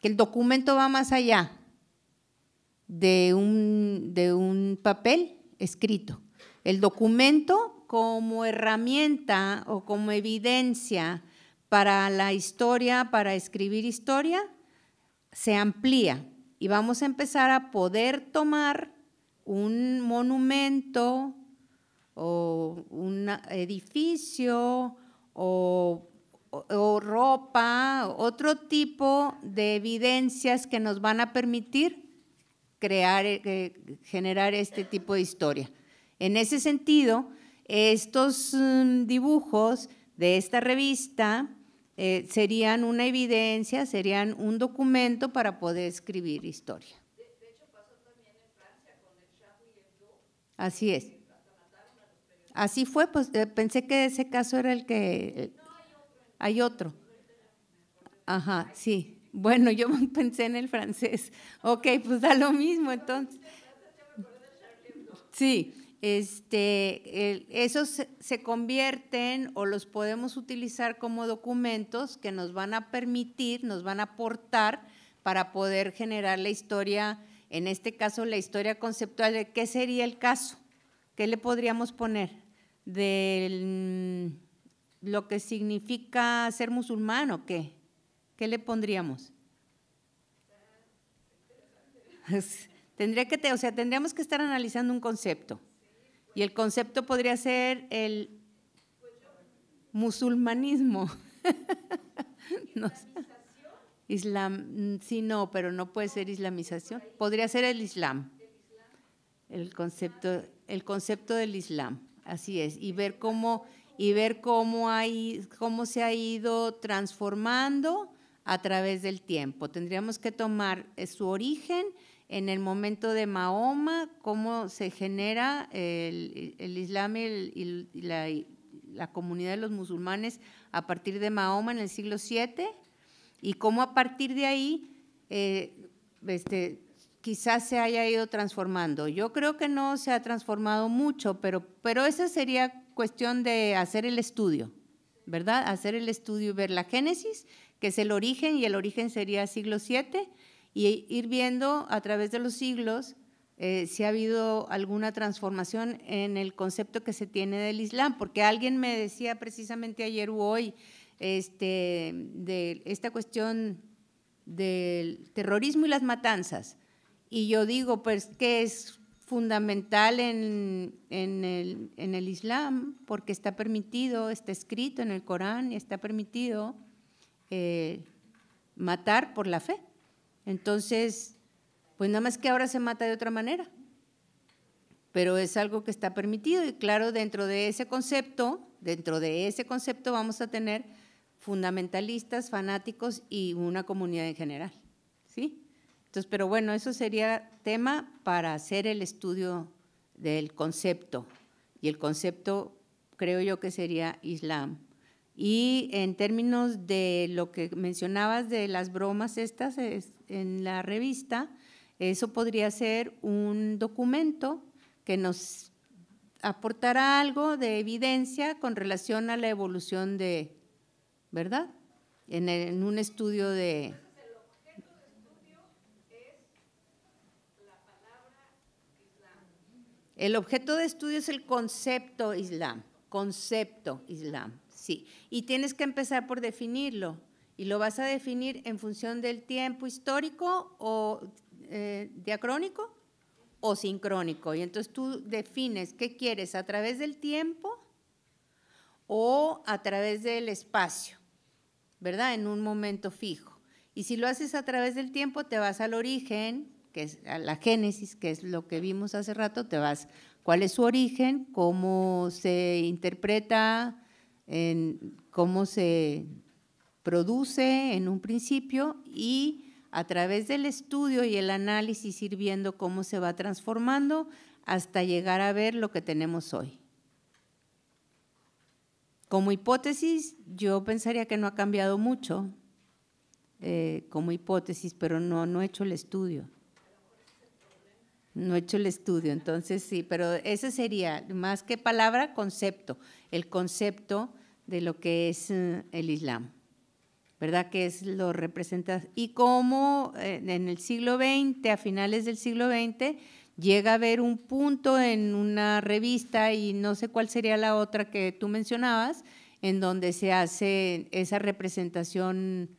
que el documento va más allá de un, de un papel escrito. El documento como herramienta o como evidencia para la historia, para escribir historia, se amplía y vamos a empezar a poder tomar un monumento o un edificio o, ropa, otro tipo de evidencias que nos van a permitir crear, eh, generar este tipo de historia. En ese sentido, estos mm, dibujos de esta revista eh, serían una evidencia, serían un documento para poder escribir historia. pasó también en Francia con el y el Así es. Así fue, pues eh, pensé que ese caso era el que... hay eh, otro. Hay otro. Ajá, sí. Bueno, yo pensé en el francés. Ok, pues da lo mismo entonces. Sí este, esos se convierten o los podemos utilizar como documentos que nos van a permitir, nos van a aportar para poder generar la historia, en este caso la historia conceptual de qué sería el caso, qué le podríamos poner de lo que significa ser musulmán o qué, qué le pondríamos. Tendría que, o sea, tendríamos que estar analizando un concepto. Y el concepto podría ser el musulmanismo. Islam, sí, no, pero no puede ser islamización. Podría ser el Islam, el concepto, el concepto del Islam, así es, y ver cómo y ver cómo hay, cómo se ha ido transformando a través del tiempo. Tendríamos que tomar eh, su origen en el momento de Mahoma, cómo se genera el, Islam y, la, comunidad de los musulmanes a partir de Mahoma en el siglo VII y cómo a partir de ahí eh, este, quizás se haya ido transformando. Yo creo que no se ha transformado mucho, pero, pero esa sería cuestión de hacer el estudio, ¿verdad? Hacer el estudio y ver la Génesis, que es el origen, y el origen sería siglo VII y ir viendo a través de los siglos eh, si ha habido alguna transformación en el concepto que se tiene del Islam, porque alguien me decía precisamente ayer u hoy este, de esta cuestión del terrorismo y las matanzas. Y yo digo, pues, que es fundamental en, el, Islam, porque está permitido, está escrito en el Corán, y está permitido eh, matar por la fe. Entonces, pues nada más que ahora se mata de otra manera, pero es algo que está permitido y claro, dentro de ese concepto, dentro de ese concepto vamos a tener fundamentalistas, fanáticos y una comunidad en general, ¿sí? Entonces, pero bueno, eso sería tema para hacer el estudio del concepto y el concepto creo yo que sería Islam. Y en términos de lo que mencionabas de las bromas estas, es, en la revista, eso podría ser un documento que nos aportará algo de evidencia con relación a la evolución de, ¿verdad? En, el, objeto un estudio de, El objeto de estudio es el concepto islam, concepto islam, sí. Y tienes que empezar por definirlo. ¿Y lo vas a definir en función del tiempo histórico o eh, diacrónico o sincrónico? Y entonces tú defines qué quieres a través del tiempo o a través del espacio, ¿verdad? En un momento fijo. Y si lo haces a través del tiempo, te vas al origen, que es la génesis, que es lo que vimos hace rato, te vas cuál es su origen, cómo se interpreta, cómo se produce en un principio y a través del estudio y el análisis ir viendo cómo se va transformando hasta llegar a ver lo que tenemos hoy. Como hipótesis, yo pensaría que no ha cambiado mucho, eh, como hipótesis, pero no, no he hecho el estudio. No he hecho el estudio, entonces sí, pero ese sería, más que palabra, concepto, el concepto de lo que es eh, el Islam. ¿verdad? Que es lo representa. Y cómo eh, en el siglo XX, a finales del siglo XX, llega a haber un punto en una revista y no sé cuál sería la otra que tú mencionabas, en donde se hace esa representación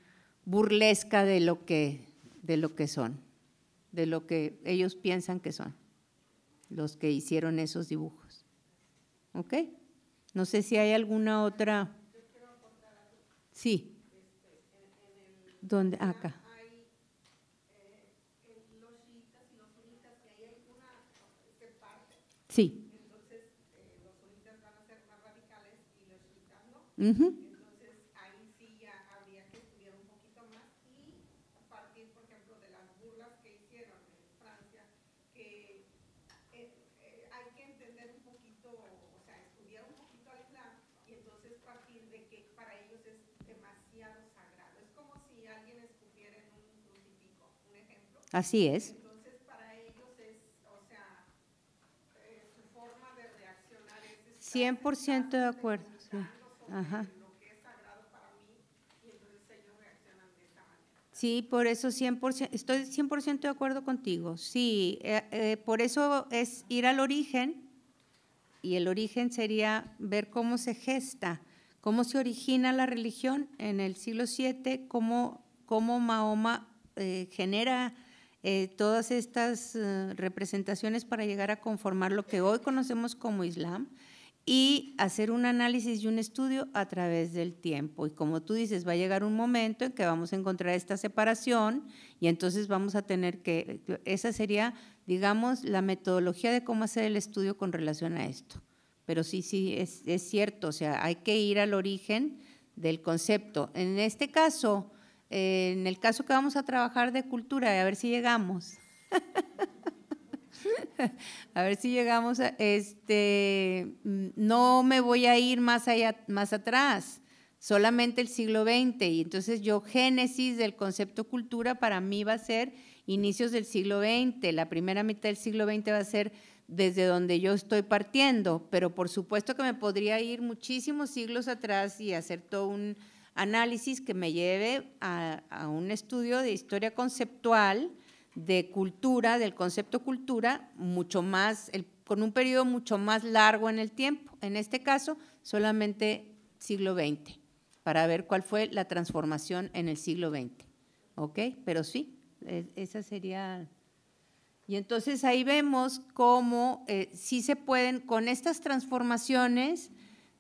burlesca de lo que, de lo que son, de lo que ellos piensan que son, los que hicieron esos dibujos. ¿Ok? No sé si hay alguna otra. Sí donde ah, acá hay eh lositas y los unitas que hay ahí una parte. Entonces, los unitas van a ser más radicales y los unitando. Mhm. Así es. Entonces, para ellos es, o sea, eh, su forma de reaccionar 100% de acuerdo. Sí. por eso 100%, estoy 100% de acuerdo contigo. Sí, eh, eh, por eso es ir al origen y el origen sería ver cómo se gesta, cómo se origina la religión en el siglo VII, cómo, cómo Mahoma eh, genera eh, todas estas eh, representaciones para llegar a conformar lo que hoy conocemos como Islam y hacer un análisis y un estudio a través del tiempo. Y como tú dices, va a llegar un momento en que vamos a encontrar esta separación y entonces vamos a tener que, esa sería, digamos, la metodología de cómo hacer el estudio con relación a esto. Pero sí, sí, es, es cierto, o sea, hay que ir al origen del concepto. En este caso, eh, en el caso que vamos a trabajar de cultura, a ver si llegamos. a ver si llegamos a, este, mm, no me voy a ir más allá, más atrás, solamente el siglo XX. Y entonces yo, génesis del concepto cultura para mí va a ser inicios del siglo XX, la primera mitad del siglo XX va a ser desde donde yo estoy partiendo, pero por supuesto que me podría ir muchísimos siglos atrás y hacer todo un análisis que me lleve a, un estudio de historia conceptual, de cultura, del concepto cultura, mucho más, con un periodo mucho más largo en el tiempo. En este caso, solamente siglo XX, para ver cuál fue la transformación en el siglo XX. ¿Ok? Pero sí, e, esa sería… Y entonces ahí vemos cómo eh, sí se pueden, con estas transformaciones,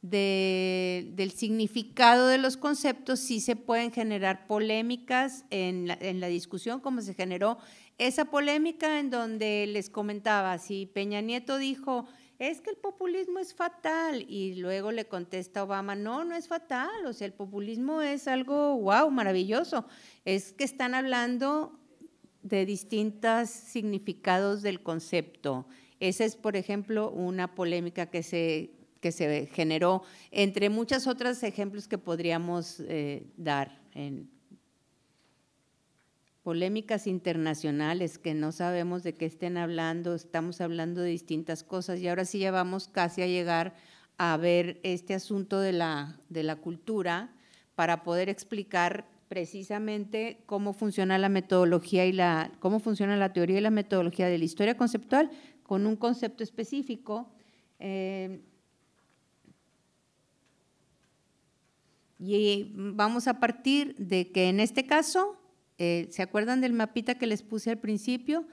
del significado de los conceptos, sí se pueden generar polémicas en la, en la, discusión, como se generó esa polémica en donde les comentaba, si Peña Nieto dijo, es que el populismo es fatal, y luego le contesta Obama, no, no es fatal, o sea, el populismo es algo, wow, maravilloso, es que están hablando de distintos significados del concepto. Esa es, por ejemplo, una polémica que se que se generó, entre muchos otros ejemplos que podríamos eh, dar en polémicas internacionales que no sabemos de qué estén hablando, estamos hablando de distintas cosas y ahora sí ya vamos casi a llegar a ver este asunto de la, de la cultura para poder explicar precisamente cómo funciona la metodología y la cómo funciona la teoría y la metodología de la historia conceptual con un concepto específico. Eh, Y eh, vamos a partir de que en este caso, eh, ¿se acuerdan del mapita que les puse al principio?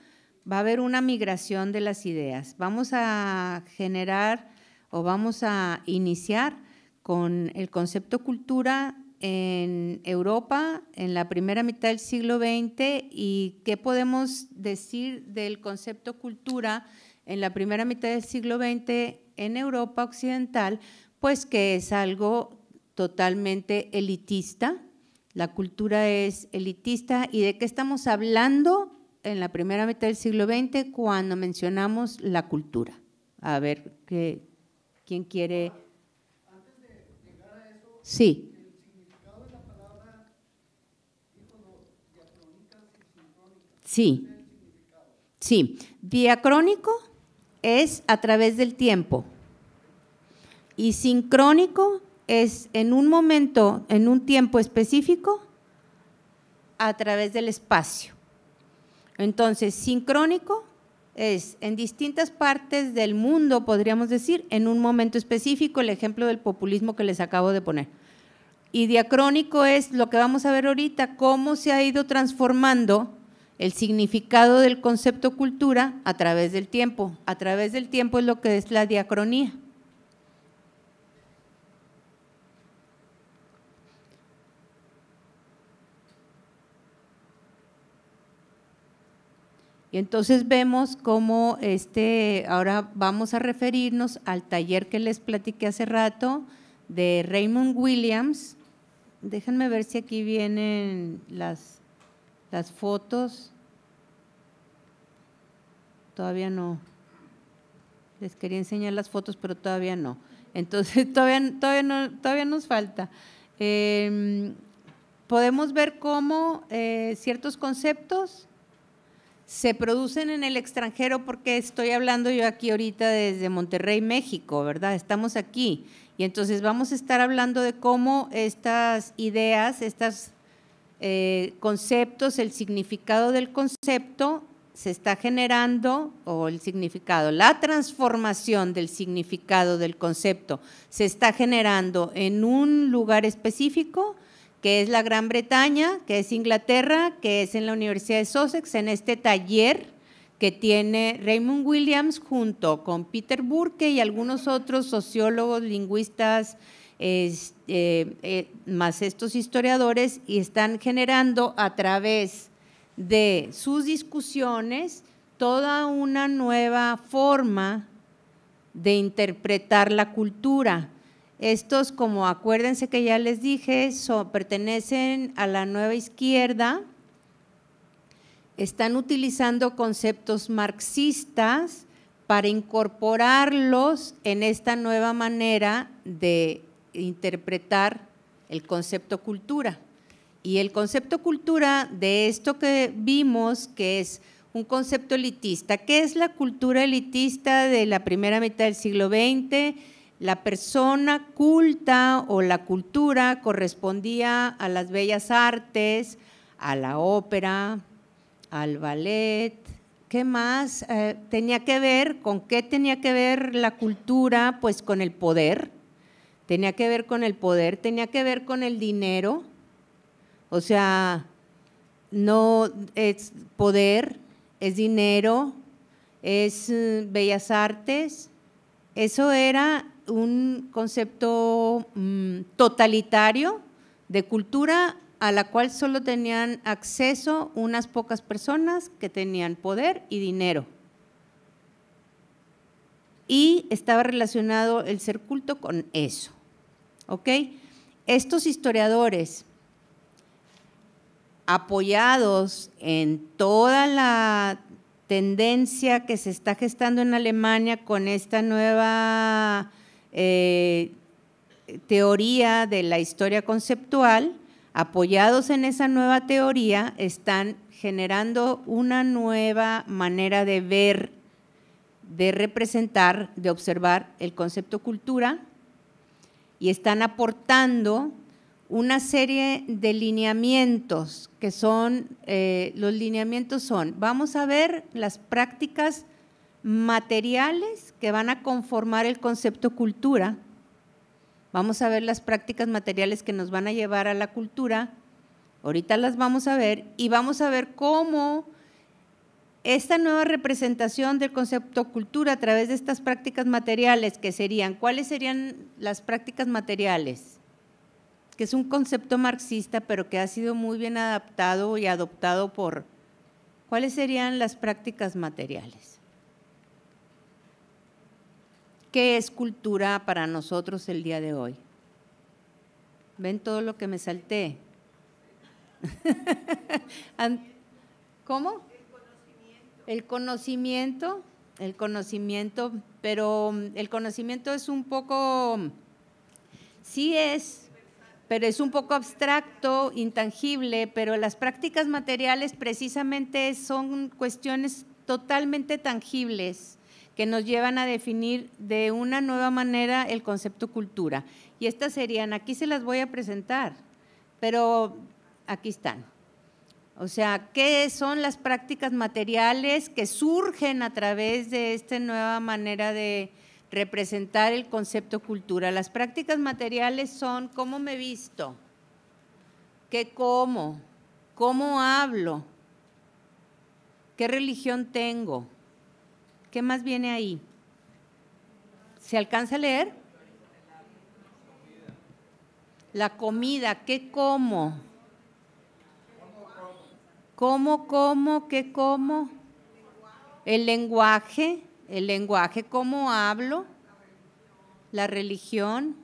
Va a haber una migración de las ideas. Vamos a generar o vamos a iniciar con el concepto cultura en Europa en la primera mitad del siglo XX y qué podemos decir del concepto cultura en la primera mitad del siglo XX en Europa occidental, pues que es algo totalmente elitista, la cultura es elitista y de qué estamos hablando en la primera mitad del siglo XX cuando mencionamos la cultura. A ver, que, ¿quién quiere? Antes de llegar a eso, sí. el significado de la palabra diacrónica Sí. Sí, diacrónico es a través del tiempo y sincrónico es en un momento, en un tiempo específico, a través del espacio. Entonces, sincrónico es en distintas partes del mundo, podríamos decir, en un momento específico, el ejemplo del populismo que les acabo de poner. Y diacrónico es lo que vamos a ver ahorita, cómo se ha ido transformando el significado del concepto cultura a través del tiempo. A través del tiempo es lo que es la diacronía. Y entonces vemos cómo este, ahora vamos a referirnos al taller que les platiqué hace rato de Raymond Williams. Déjenme ver si aquí vienen las, fotos. Todavía no. Les quería enseñar las fotos, pero todavía no. Entonces, todavía, nos falta. Em, podemos ver cómo eh, ciertos conceptos se producen en el extranjero porque estoy hablando yo aquí ahorita desde Monterrey, México, ¿verdad? Estamos aquí. Y entonces vamos a estar hablando de cómo estas ideas, estos eh, conceptos, el significado del concepto se está generando, o el significado, la transformación del significado del concepto se está generando en un lugar específico que es la Gran Bretaña, que es Inglaterra, que es en la Universidad de Sussex, en este taller que tiene Raymond Williams junto con Peter Burke y algunos otros sociólogos, lingüistas, eh, eh, más estos historiadores, y están generando a través de sus discusiones toda una nueva forma de interpretar la cultura estos, como acuérdense que ya les dije, pertenecen a la nueva izquierda, están utilizando conceptos marxistas para incorporarlos en esta nueva manera de interpretar el concepto cultura. Y el concepto cultura de esto que vimos, que es un concepto elitista, ¿qué es la cultura elitista de la primera mitad del siglo XX? La persona culta o la cultura correspondía a las bellas artes, a la ópera, al ballet. ¿Qué más eh, tenía que ver? ¿Con qué tenía que ver la cultura? Pues con el poder. Tenía que ver con el poder, tenía que ver con el dinero. O sea, no es poder, es dinero, es eh, bellas artes. Eso era un concepto mm, totalitario de cultura a la cual solo tenían acceso unas pocas personas que tenían poder y dinero. Y estaba relacionado el ser culto con eso. ¿Ok? Estos historiadores, apoyados en toda la tendencia que se está gestando en Alemania con esta nueva eh, teoría de la historia conceptual, apoyados en esa nueva teoría, están generando una nueva manera de ver, de representar, de observar el concepto cultura y están aportando una serie de lineamientos que son, eh, los lineamientos son, vamos a ver las prácticas materiales que van a conformar el concepto cultura. Vamos a ver las prácticas materiales que nos van a llevar a la cultura. Ahorita las vamos a ver y vamos a ver cómo esta nueva representación del concepto cultura a través de estas prácticas materiales, que serían, ¿cuáles serían las prácticas materiales? Que es un concepto marxista, pero que ha sido muy bien adaptado y adoptado por… ¿Cuáles serían las prácticas materiales? ¿Qué es cultura para nosotros el día de hoy? ¿Ven todo lo que me salté? ¿Cómo? El conocimiento, el conocimiento, pero mm, el conocimiento es un poco, mm, sí es, pero es un poco abstracto, intangible, pero las prácticas materiales precisamente son cuestiones totalmente tangibles que nos llevan a definir de una nueva manera el concepto cultura. Y estas serían, aquí se las voy a presentar, pero aquí están. O sea, ¿qué son las prácticas materiales que surgen a través de esta nueva manera de representar el concepto cultura? Las prácticas materiales son cómo me visto, qué como, cómo hablo, qué religión tengo, ¿Qué más viene ahí? ¿Se alcanza a leer? La comida, ¿qué como? ¿Cómo, cómo, qué como? El lenguaje, el lenguaje, ¿cómo hablo? La religión,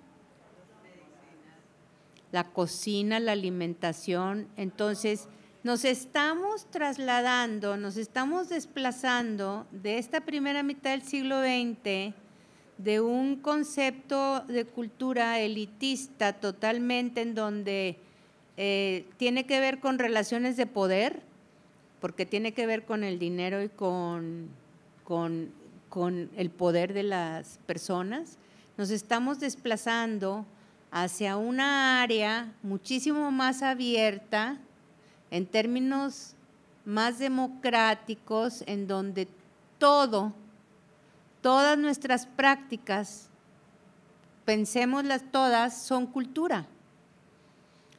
la cocina, la alimentación. Entonces, nos estamos trasladando, nos estamos desplazando de esta primera mitad del siglo XX de un concepto de cultura elitista totalmente en donde eh, tiene que ver con relaciones de poder, porque tiene que ver con el dinero y con el poder de las personas. Nos estamos desplazando hacia una área muchísimo más abierta, en términos más democráticos, en donde todo, todas nuestras prácticas, pensémoslas todas, son cultura.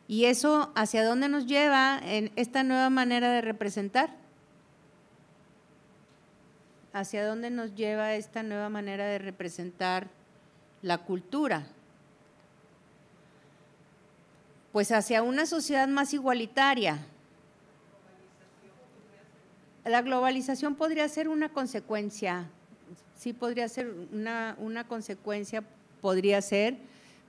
Y eso hacia dónde nos lleva en esta nueva manera de representar. ¿Hacia dónde nos lleva esta nueva manera de representar la cultura? Pues hacia una sociedad más igualitaria, la globalización podría ser una consecuencia, sí podría ser una, una consecuencia, podría ser,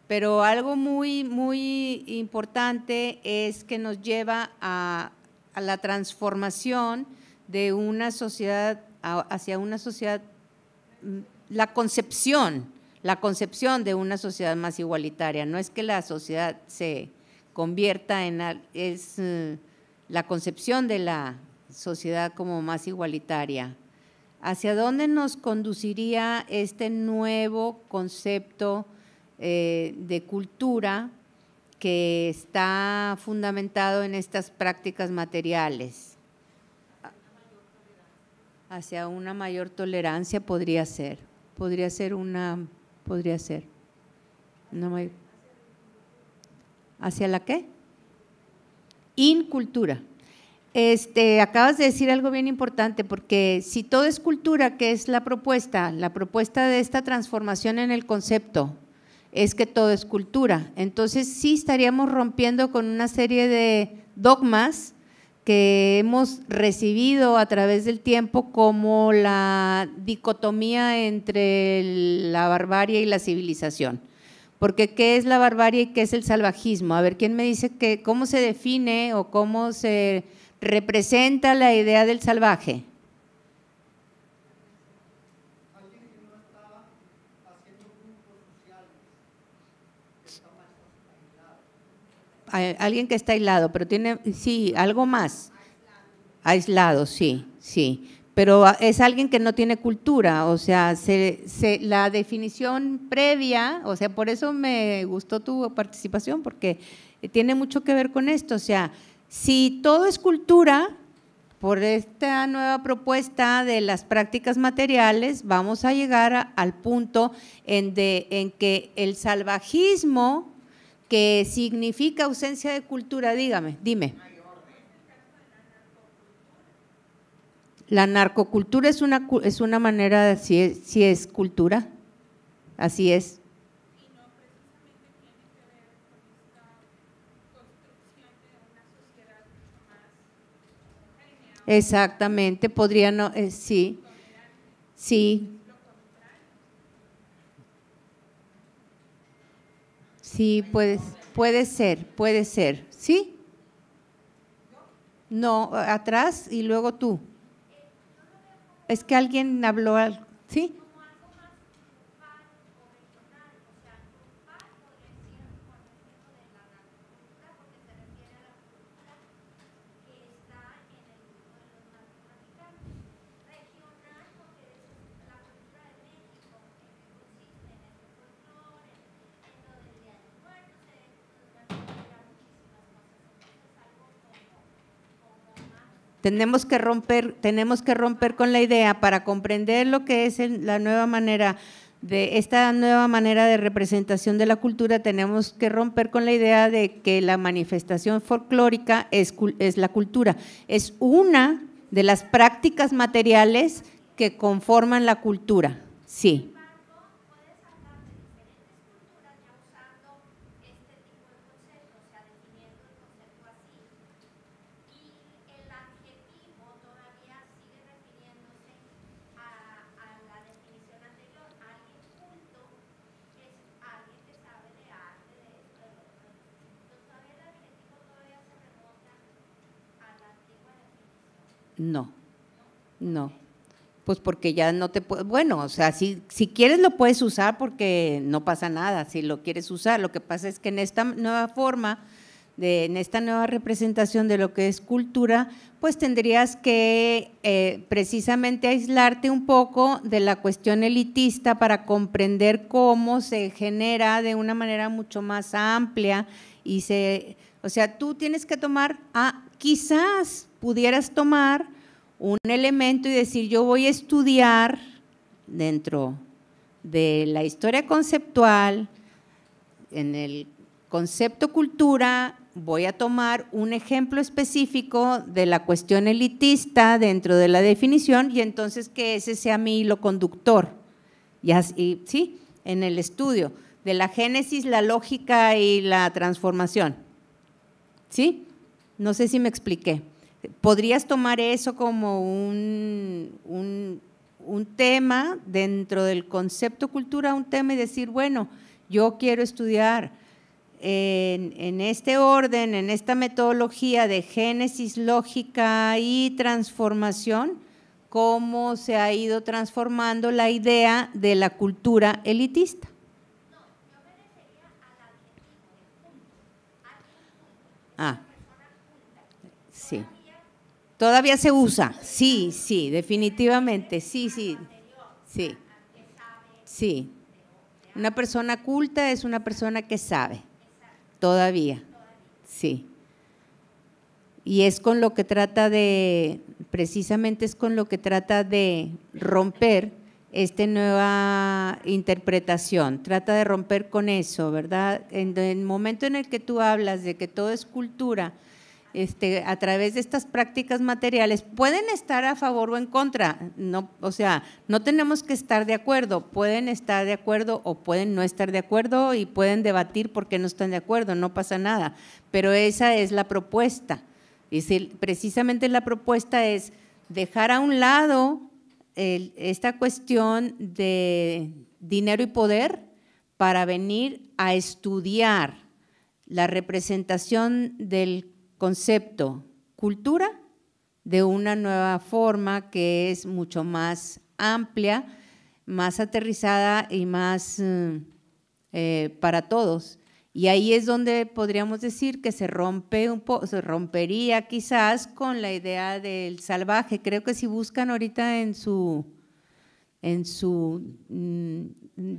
pero algo muy, muy importante es que nos lleva a, la transformación de una sociedad hacia una sociedad, mm, la concepción, la concepción de una sociedad más igualitaria. No es que la sociedad se convierta en, es mm, la concepción de la sociedad como más igualitaria. ¿Hacia dónde nos conduciría este nuevo concepto eh, de cultura que está fundamentado en estas prácticas materiales? Hacia una mayor tolerancia podría ser, podría ser una, podría ser. ¿Hacia la qué? Incultura. Este, acabas de decir algo bien importante, porque si todo es cultura, que es la propuesta, la propuesta de esta transformación en el concepto, es que todo es cultura. Entonces sí estaríamos rompiendo con una serie de dogmas que hemos recibido a través del tiempo como la dicotomía entre la barbarie y la civilización. Porque ¿qué es la barbarie y qué es el salvajismo? A ver, ¿quién me dice cómo se define o cómo se representa la idea del salvaje. alguien que está aislado, pero tiene, sí, algo más. Aislado, sí, sí. Pero es alguien que no tiene cultura, o sea, la definición previa, o sea, por eso me gustó tu participación, porque tiene mucho que ver con esto, o sea, si todo es cultura, por esta nueva propuesta de las prácticas materiales, vamos a llegar al punto en, que el salvajismo, que significa ausencia de cultura, dígame, dime. La narcocultura es una, es una manera, de, si es cultura, así es. Exactamente, podría no, eh, sí, sí. Sí, puede, puede ser, puede ser, ¿sí? No, atrás y luego tú. Es que alguien habló, ¿sí? Tenemos que romper, tenemos que romper con la idea para comprender lo que es la nueva manera de esta nueva manera de representación de la cultura, tenemos que romper con la idea de que la manifestación folclórica es, es la cultura. Es una de las prácticas materiales que conforman la cultura. Sí. No, no. Pues porque ya no te puedes, bueno, o sea, si, si quieres lo puedes usar porque no pasa nada, si lo quieres usar. Lo que pasa es que en esta nueva forma, de, en esta nueva representación de lo que es cultura, pues tendrías que eh, precisamente aislarte un poco de la cuestión elitista para comprender cómo se genera de una manera mucho más amplia y se, o sea, tú tienes que tomar, a ah, quizás pudieras tomar un elemento y decir, yo voy a estudiar dentro de la historia conceptual, en el concepto cultura, voy a tomar un ejemplo específico de la cuestión elitista dentro de la definición y entonces que ese sea mi hilo conductor. Y así, sí, en el estudio de la génesis, la lógica y la transformación. ¿Sí? No sé si me expliqué. ¿Podrías tomar eso como un, tema dentro del concepto cultura, un tema y decir, bueno, yo quiero estudiar en, este orden, en esta metodología de génesis lógica y transformación, cómo se ha ido transformando la idea de la cultura elitista? Ah, sí. Todavía se usa, sí, sí, definitivamente, sí, sí, sí, sí. Una persona culta es una persona que sabe, todavía, sí. Y es con lo que trata de, precisamente es con lo que trata de romper esta nueva interpretación, trata de romper con eso, ¿verdad? En el momento en el que tú hablas de que todo es cultura, este, a través de estas prácticas materiales pueden estar a favor o en contra. No, o sea, no tenemos que estar de acuerdo. Pueden estar de acuerdo o pueden no estar de acuerdo y pueden debatir porque no están de acuerdo. No pasa nada. Pero esa es la propuesta. Y precisamente la propuesta es dejar a un lado esta cuestión de dinero y poder para venir a estudiar la representación del concepto cultura de una nueva forma que es mucho más amplia, más aterrizada y más eh, eh, para todos. Y ahí es donde podríamos decir que se rompe un poco, se rompería quizás con la idea del salvaje. Creo que si buscan ahorita en su en su mm,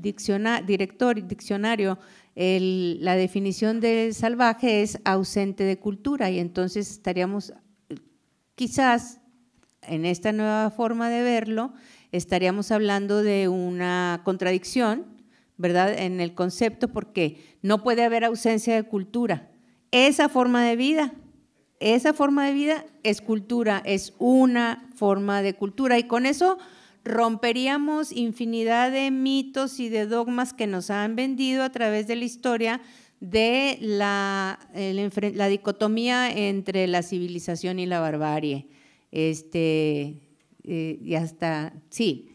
diccionario, diccionario la definición de salvaje es ausente de cultura y entonces estaríamos quizás en esta nueva forma de verlo, estaríamos hablando de una contradicción, ¿verdad? En el concepto, porque no puede haber ausencia de cultura. Esa forma de vida, esa forma de vida es cultura, es una forma de cultura. Y con eso romperíamos infinidad de mitos y de dogmas que nos han vendido a través de la historia de la, dicotomía entre la civilización y la barbarie. Este, eh, y hasta, sí,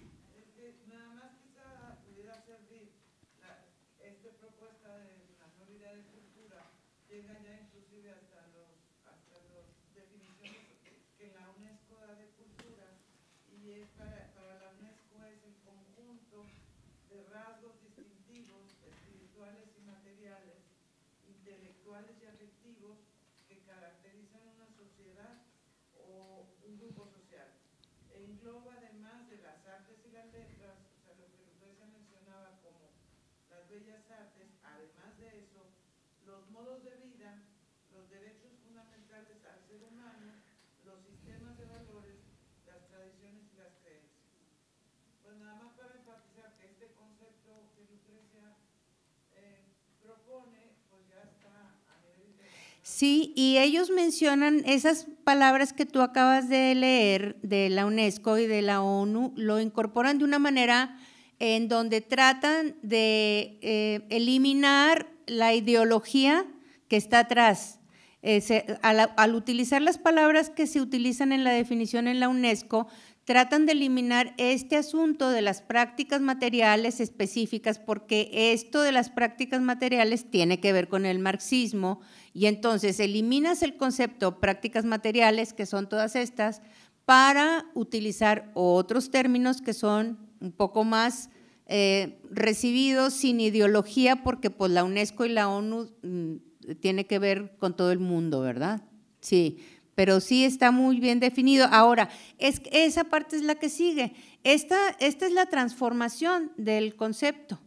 Sí, y ellos mencionan esas palabras que tú acabas de leer de la UNESCO y de la ONU, lo incorporan de una manera en donde tratan de eh, eliminar la ideología que está atrás. Eh, al, utilizar las palabras que se utilizan en la definición en la UNESCO, tratan de eliminar este asunto de las prácticas materiales específicas porque esto de las prácticas materiales tiene que ver con el marxismo y entonces eliminas el concepto prácticas materiales, que son todas estas, para utilizar otros términos que son un poco más eh, recibidos sin ideología porque pues la UNESCO y la ONU mm, tiene que ver con todo el mundo, ¿verdad? Sí pero sí está muy bien definido. Ahora, es, esa parte es la que sigue. Esta, esta es la transformación del concepto,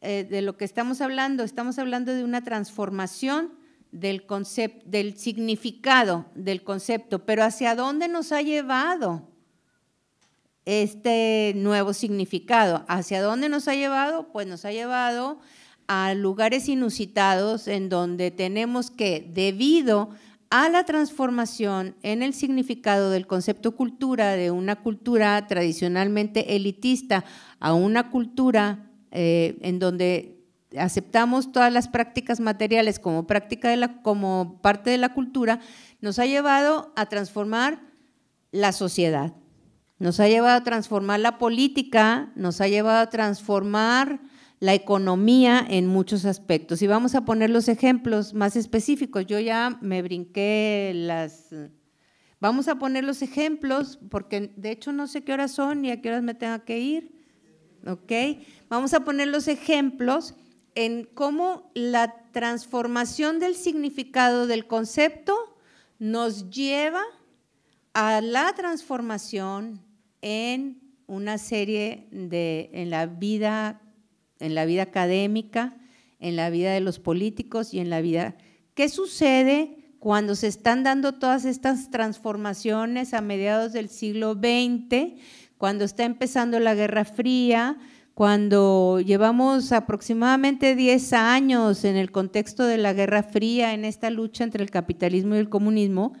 eh, de lo que estamos hablando. Estamos hablando de una transformación del, del significado del concepto, pero hacia dónde nos ha llevado este nuevo significado. ¿Hacia dónde nos ha llevado? Pues nos ha llevado a lugares inusitados en donde tenemos que, debido a la transformación en el significado del concepto cultura de una cultura tradicionalmente elitista a una cultura eh, en donde aceptamos todas las prácticas materiales como práctica de la, como parte de la cultura, nos ha llevado a transformar la sociedad, nos ha llevado a transformar la política, nos ha llevado a transformar la economía en muchos aspectos. Y vamos a poner los ejemplos más específicos. Yo ya me brinqué las... Vamos a poner los ejemplos porque de hecho no sé qué horas son ni a qué horas me tengo que ir. okay Vamos a poner los ejemplos en cómo la transformación del significado del concepto nos lleva a la transformación en una serie de, en la vida en la vida académica, en la vida de los políticos y en la vida... ¿Qué sucede cuando se están dando todas estas transformaciones a mediados del siglo XX, cuando está empezando la Guerra Fría, cuando llevamos aproximadamente 10 años en el contexto de la Guerra Fría, en esta lucha entre el capitalismo y el comunismo,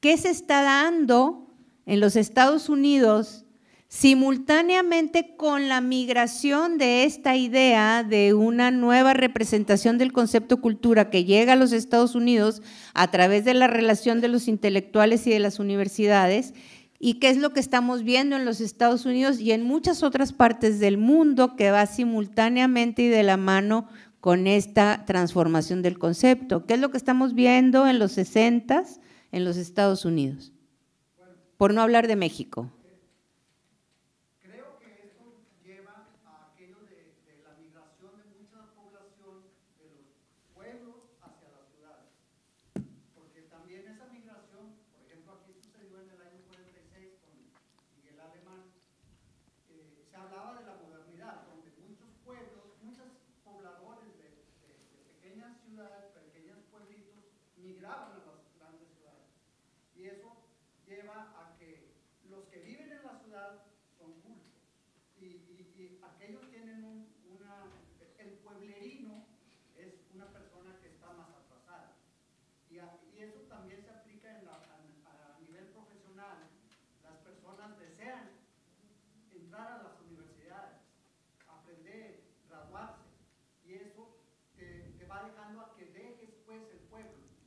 ¿qué se está dando en los Estados Unidos Simultáneamente con la migración de esta idea de una nueva representación del concepto cultura que llega a los Estados Unidos a través de la relación de los intelectuales y de las universidades, y qué es lo que estamos viendo en los Estados Unidos y en muchas otras partes del mundo que va simultáneamente y de la mano con esta transformación del concepto. ¿Qué es lo que estamos viendo en los 60 en los Estados Unidos? Por no hablar de México. pequeños pueblitos, migraban a las grandes ciudades. Y eso lleva a que los que viven en la ciudad son cultos y, y aquellos tienen un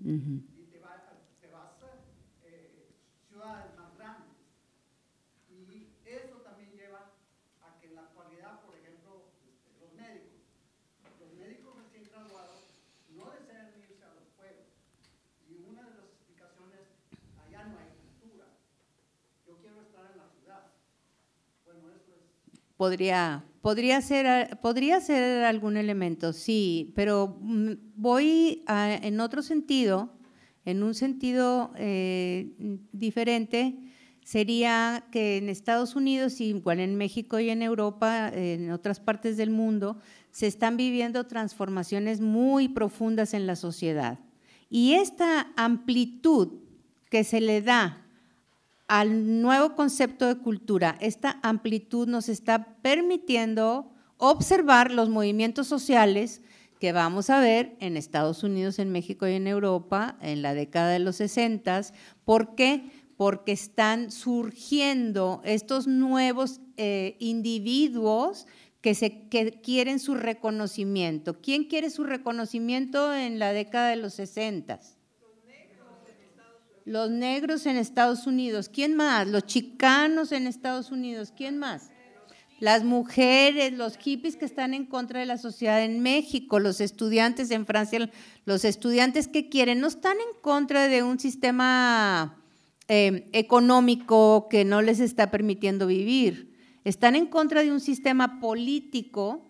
Mm-hmm. podría, ser, podría ser algún elemento, sí, pero mm, voy en otro sentido, en un sentido eh, diferente, sería que en Estados Unidos, igual en México y en Europa, en otras partes del mundo, se están viviendo transformaciones muy profundas en la sociedad. Y esta amplitud que se le da al nuevo concepto de cultura. Esta amplitud nos está permitiendo observar los movimientos sociales que vamos a ver en Estados Unidos, en México y en Europa en la década de los 60. ¿Por qué? Porque están surgiendo estos nuevos eh, individuos que, que quieren su reconocimiento. ¿Quién quiere su reconocimiento en la década de los 60? los negros en Estados Unidos, ¿quién más? Los chicanos en Estados Unidos, ¿quién más? Las mujeres, los hippies que están en contra de la sociedad en México, los estudiantes en Francia, los estudiantes que quieren, no están en contra de un sistema eh, económico que no les está permitiendo vivir, están en contra de un sistema político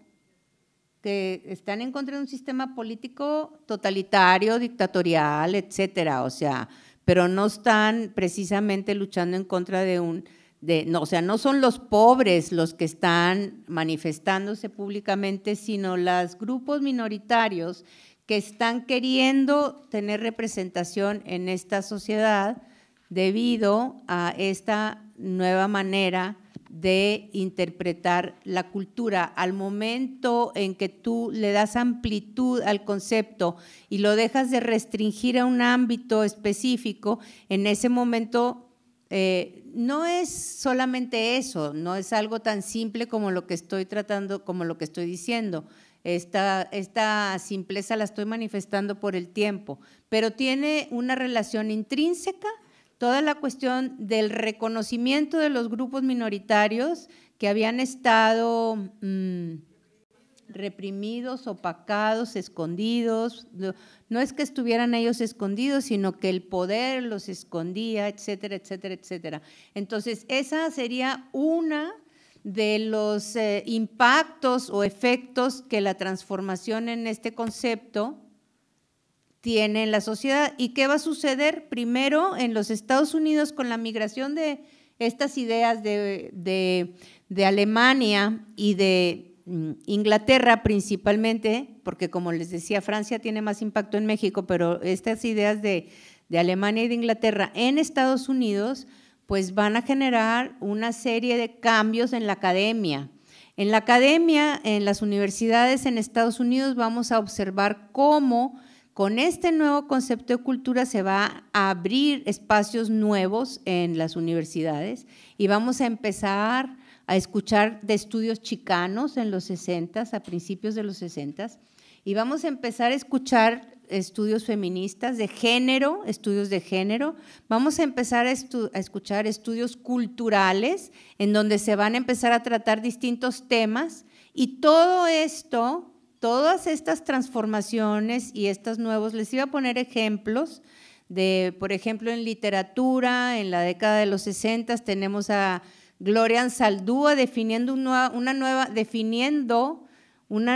que están en contra de un sistema político totalitario, dictatorial, etcétera. O sea, pero no están precisamente luchando en contra de un, no, o sea, no son los pobres los que están manifestándose públicamente, sino los grupos minoritarios que están queriendo tener representación en esta sociedad debido a esta nueva manera de interpretar la cultura. Al momento en que tú le das amplitud al concepto y lo dejas de restringir a un ámbito específico, en ese momento eh, no es solamente eso, no es algo tan simple como lo que estoy tratando, como lo que estoy diciendo. Esta, esta simpleza la estoy manifestando por el tiempo, pero tiene una relación intrínseca toda la cuestión del reconocimiento de los grupos minoritarios que habían estado mm, reprimidos, opacados, escondidos. No, es que estuvieran ellos escondidos, sino que el poder los escondía, etcétera, etcétera, etcétera. Entonces, esa sería una de los eh, impactos o efectos que la transformación en este concepto tiene la sociedad. ¿Y qué va a suceder primero en los Estados Unidos con la migración de estas ideas de, Alemania y de mm, Inglaterra principalmente, porque como les decía, Francia tiene más impacto en México, pero estas ideas de, de Alemania y de Inglaterra en Estados Unidos, pues van a generar una serie de cambios en la academia. En la academia, en las universidades en Estados Unidos, vamos a observar cómo con este nuevo concepto de cultura se va a abrir espacios nuevos en las universidades y vamos a empezar a escuchar de estudios chicanos en los 60, a principios de los 60, y vamos a empezar a escuchar estudios feministas de género, estudios de género, vamos a empezar a, escuchar estudios culturales en donde se van a empezar a tratar distintos temas y todo esto todas estas transformaciones y estas nuevos, les iba a poner ejemplos de, por ejemplo, en literatura, en la década de los 60 tenemos a Gloria Anzaldúa definiendo una, nueva, definiendo una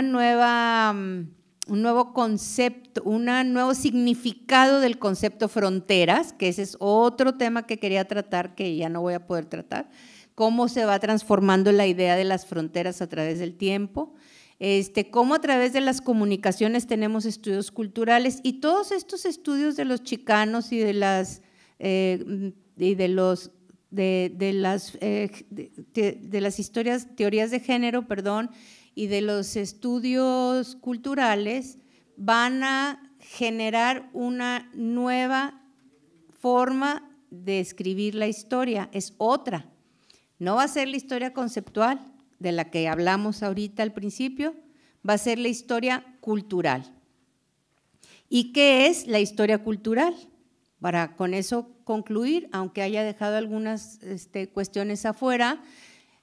mm, un nuevo concepto, un nuevo significado del concepto fronteras, que ese es otro tema que quería tratar que ya no voy a poder tratar, cómo se va transformando la idea de las fronteras a través del tiempo. Este, cómo a través de las comunicaciones tenemos estudios culturales y todos estos estudios de los chicanos y de las eh, y de de, las eh, de, las historias teorías de género perdón y de los estudios culturales van a generar una nueva forma de escribir la historia es otra no va a ser la historia conceptual de la que hablamos ahorita al principio, va a ser la historia cultural. ¿Y qué es la historia cultural? Para con eso concluir, aunque haya dejado algunas este, cuestiones afuera,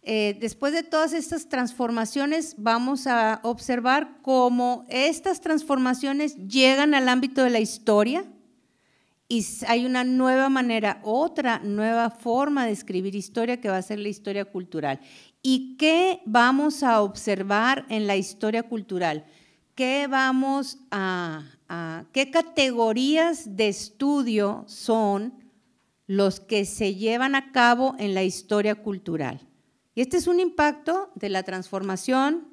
eh, después de todas estas transformaciones vamos a observar cómo estas transformaciones llegan al ámbito de la historia y hay una nueva manera, otra nueva forma de escribir historia que va a ser la historia cultural. ¿Y qué vamos a observar en la historia cultural? ¿Qué vamos a, qué categorías de estudio son los que se llevan a cabo en la historia cultural? Y este es un impacto de la transformación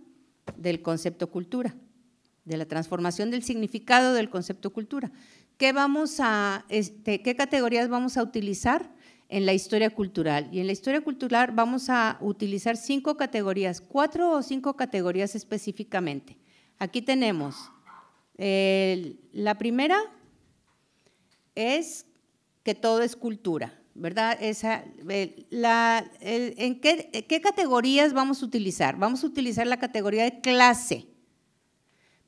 del concepto cultura, de la transformación del significado del concepto cultura. ¿Qué vamos a, este, qué categorías vamos a utilizar? en la historia cultural. Y en la historia cultural vamos a utilizar cinco categorías, cuatro o cinco categorías específicamente. Aquí tenemos, la primera es que todo es cultura, ¿verdad? ¿En qué categorías vamos a utilizar? Vamos a utilizar la categoría de clase.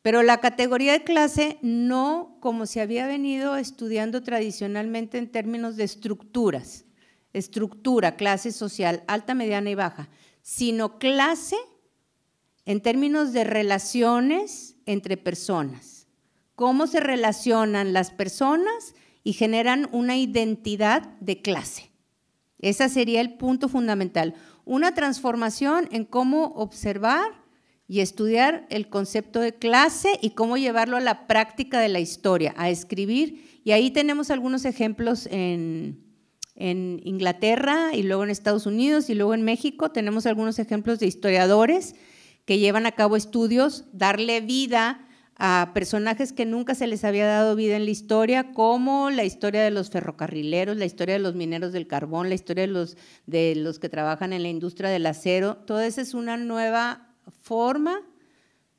Pero la categoría de clase no como se había venido estudiando tradicionalmente en términos de estructuras, estructura, clase social alta, mediana y baja, sino clase en términos de relaciones entre personas. Cómo se relacionan las personas y generan una identidad de clase. Ese sería el punto fundamental. Una transformación en cómo observar y estudiar el concepto de clase y cómo llevarlo a la práctica de la historia, a escribir. Y ahí tenemos algunos ejemplos en, en Inglaterra y luego en Estados Unidos y luego en México. Tenemos algunos ejemplos de historiadores que llevan a cabo estudios, darle vida a personajes que nunca se les había dado vida en la historia, como la historia de los ferrocarrileros, la historia de los mineros del carbón, la historia de los, de los que trabajan en la industria del acero. Todo eso es una nueva forma,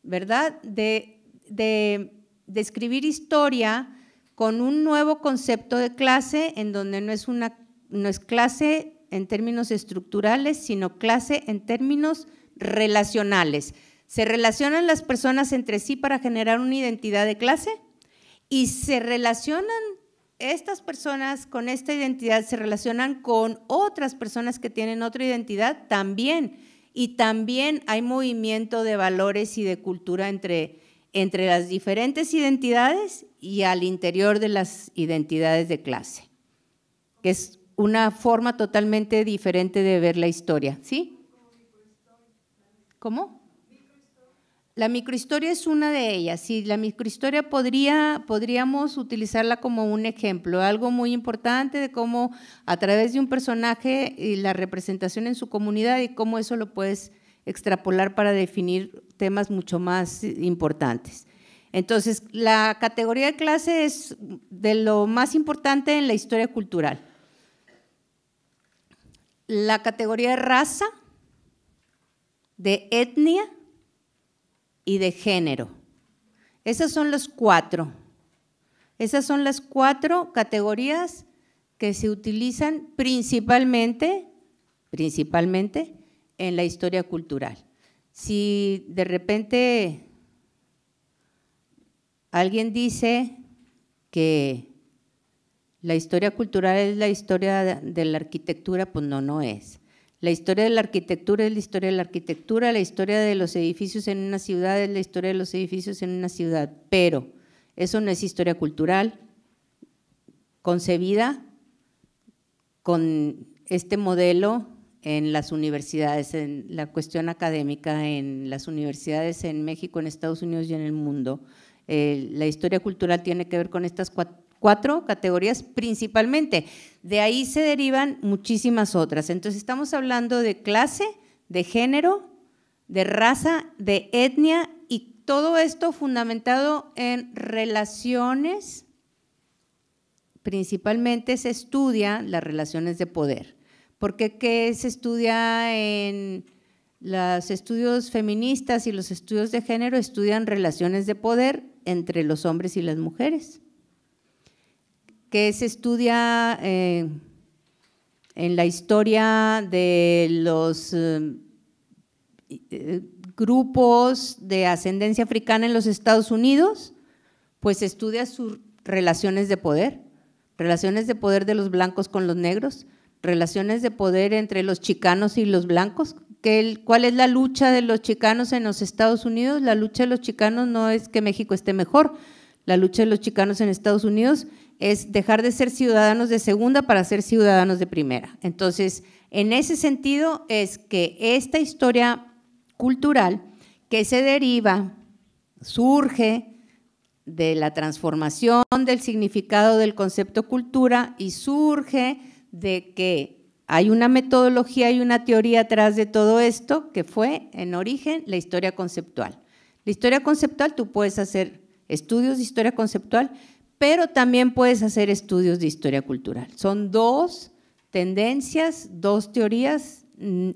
¿verdad?, de, de, de escribir historia con un nuevo concepto de clase en donde no es una no es clase en términos estructurales, sino clase en términos relacionales. Se relacionan las personas entre sí para generar una identidad de clase y se relacionan estas personas con esta identidad, se relacionan con otras personas que tienen otra identidad también. Y también hay movimiento de valores y de cultura entre, entre las diferentes identidades y al interior de las identidades de clase, que es una forma totalmente diferente de ver la historia, ¿sí? ¿Cómo? La microhistoria es una de ellas. Sí, la microhistoria podría, podríamos utilizarla como un ejemplo, algo muy importante de cómo a través de un personaje y la representación en su comunidad y cómo eso lo puedes extrapolar para definir temas mucho más importantes. Entonces, la categoría de clase es de lo más importante en la historia cultural la categoría de raza, de etnia y de género. Esas son las cuatro. Esas son las cuatro categorías que se utilizan principalmente, principalmente en la historia cultural. Si de repente alguien dice que la historia cultural es la historia de la arquitectura, pues no, no es. La historia de la arquitectura es la historia de la arquitectura, la historia de los edificios en una ciudad es la historia de los edificios en una ciudad, pero eso no es historia cultural concebida con este modelo en las universidades, en la cuestión académica, en las universidades en México, en Estados Unidos y en el mundo. Eh, la historia cultural tiene que ver con estas cuatro cuatro categorías principalmente. De ahí se derivan muchísimas otras. Entonces estamos hablando de clase, de género, de raza, de etnia y todo esto fundamentado en relaciones. Principalmente se estudia las relaciones de poder. Porque qué se estudia en los estudios feministas y los estudios de género estudian relaciones de poder entre los hombres y las mujeres que se estudia eh, en la historia de los eh, eh, grupos de ascendencia africana en los Estados Unidos, pues estudia sus relaciones de poder, relaciones de poder de los blancos con los negros, relaciones de poder entre los chicanos y los blancos. ¿Cuál es la lucha de los chicanos en los Estados Unidos? La lucha de los chicanos no es que México esté mejor, la lucha de los chicanos en Estados Unidos es dejar de ser ciudadanos de segunda para ser ciudadanos de primera. Entonces, en ese sentido es que esta historia cultural que se deriva, surge de la transformación del significado del concepto cultura y surge de que hay una metodología y una teoría atrás de todo esto que fue en origen la historia conceptual. La historia conceptual, tú puedes hacer estudios de historia conceptual, pero también puedes hacer estudios de historia cultural. Son dos tendencias, dos teorías mm,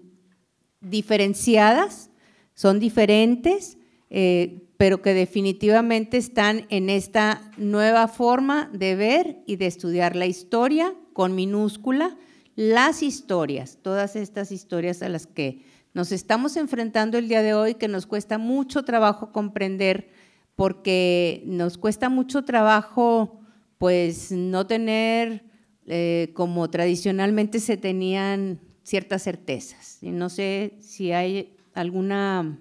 diferenciadas, son diferentes, eh, pero que definitivamente están en esta nueva forma de ver y de estudiar la historia con minúscula, las historias, todas estas historias a las que nos estamos enfrentando el día de hoy, que nos cuesta mucho trabajo comprender porque nos cuesta mucho trabajo pues no tener eh, como tradicionalmente se tenían ciertas certezas. no sé si hay alguna,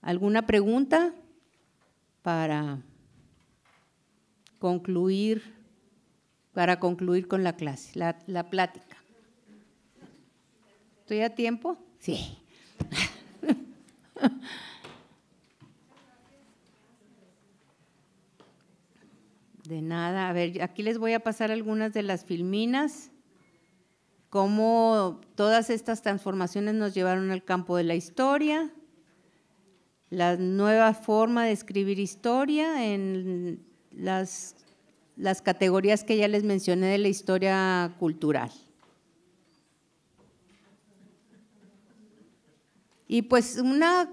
alguna pregunta para concluir, para concluir con la clase, la, la plática. ¿Estoy a tiempo? Sí. De nada. A ver, aquí les voy a pasar algunas de las filminas, cómo todas estas transformaciones nos llevaron al campo de la historia, la nueva forma de escribir historia en las, las categorías que ya les mencioné de la historia cultural. Y pues una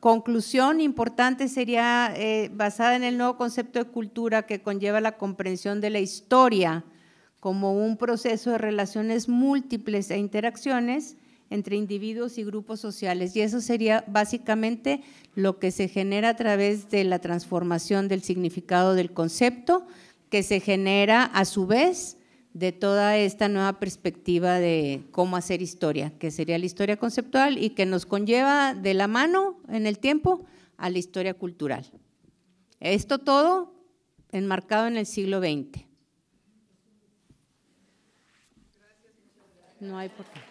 Conclusión importante sería eh, basada en el nuevo concepto de cultura que conlleva la comprensión de la historia como un proceso de relaciones múltiples e interacciones entre individuos y grupos sociales. Y eso sería básicamente lo que se genera a través de la transformación del significado del concepto, que se genera a su vez de toda esta nueva perspectiva de cómo hacer historia, que sería la historia conceptual y que nos conlleva de la mano en el tiempo a la historia cultural. Esto todo enmarcado en el siglo XX. No hay por qué.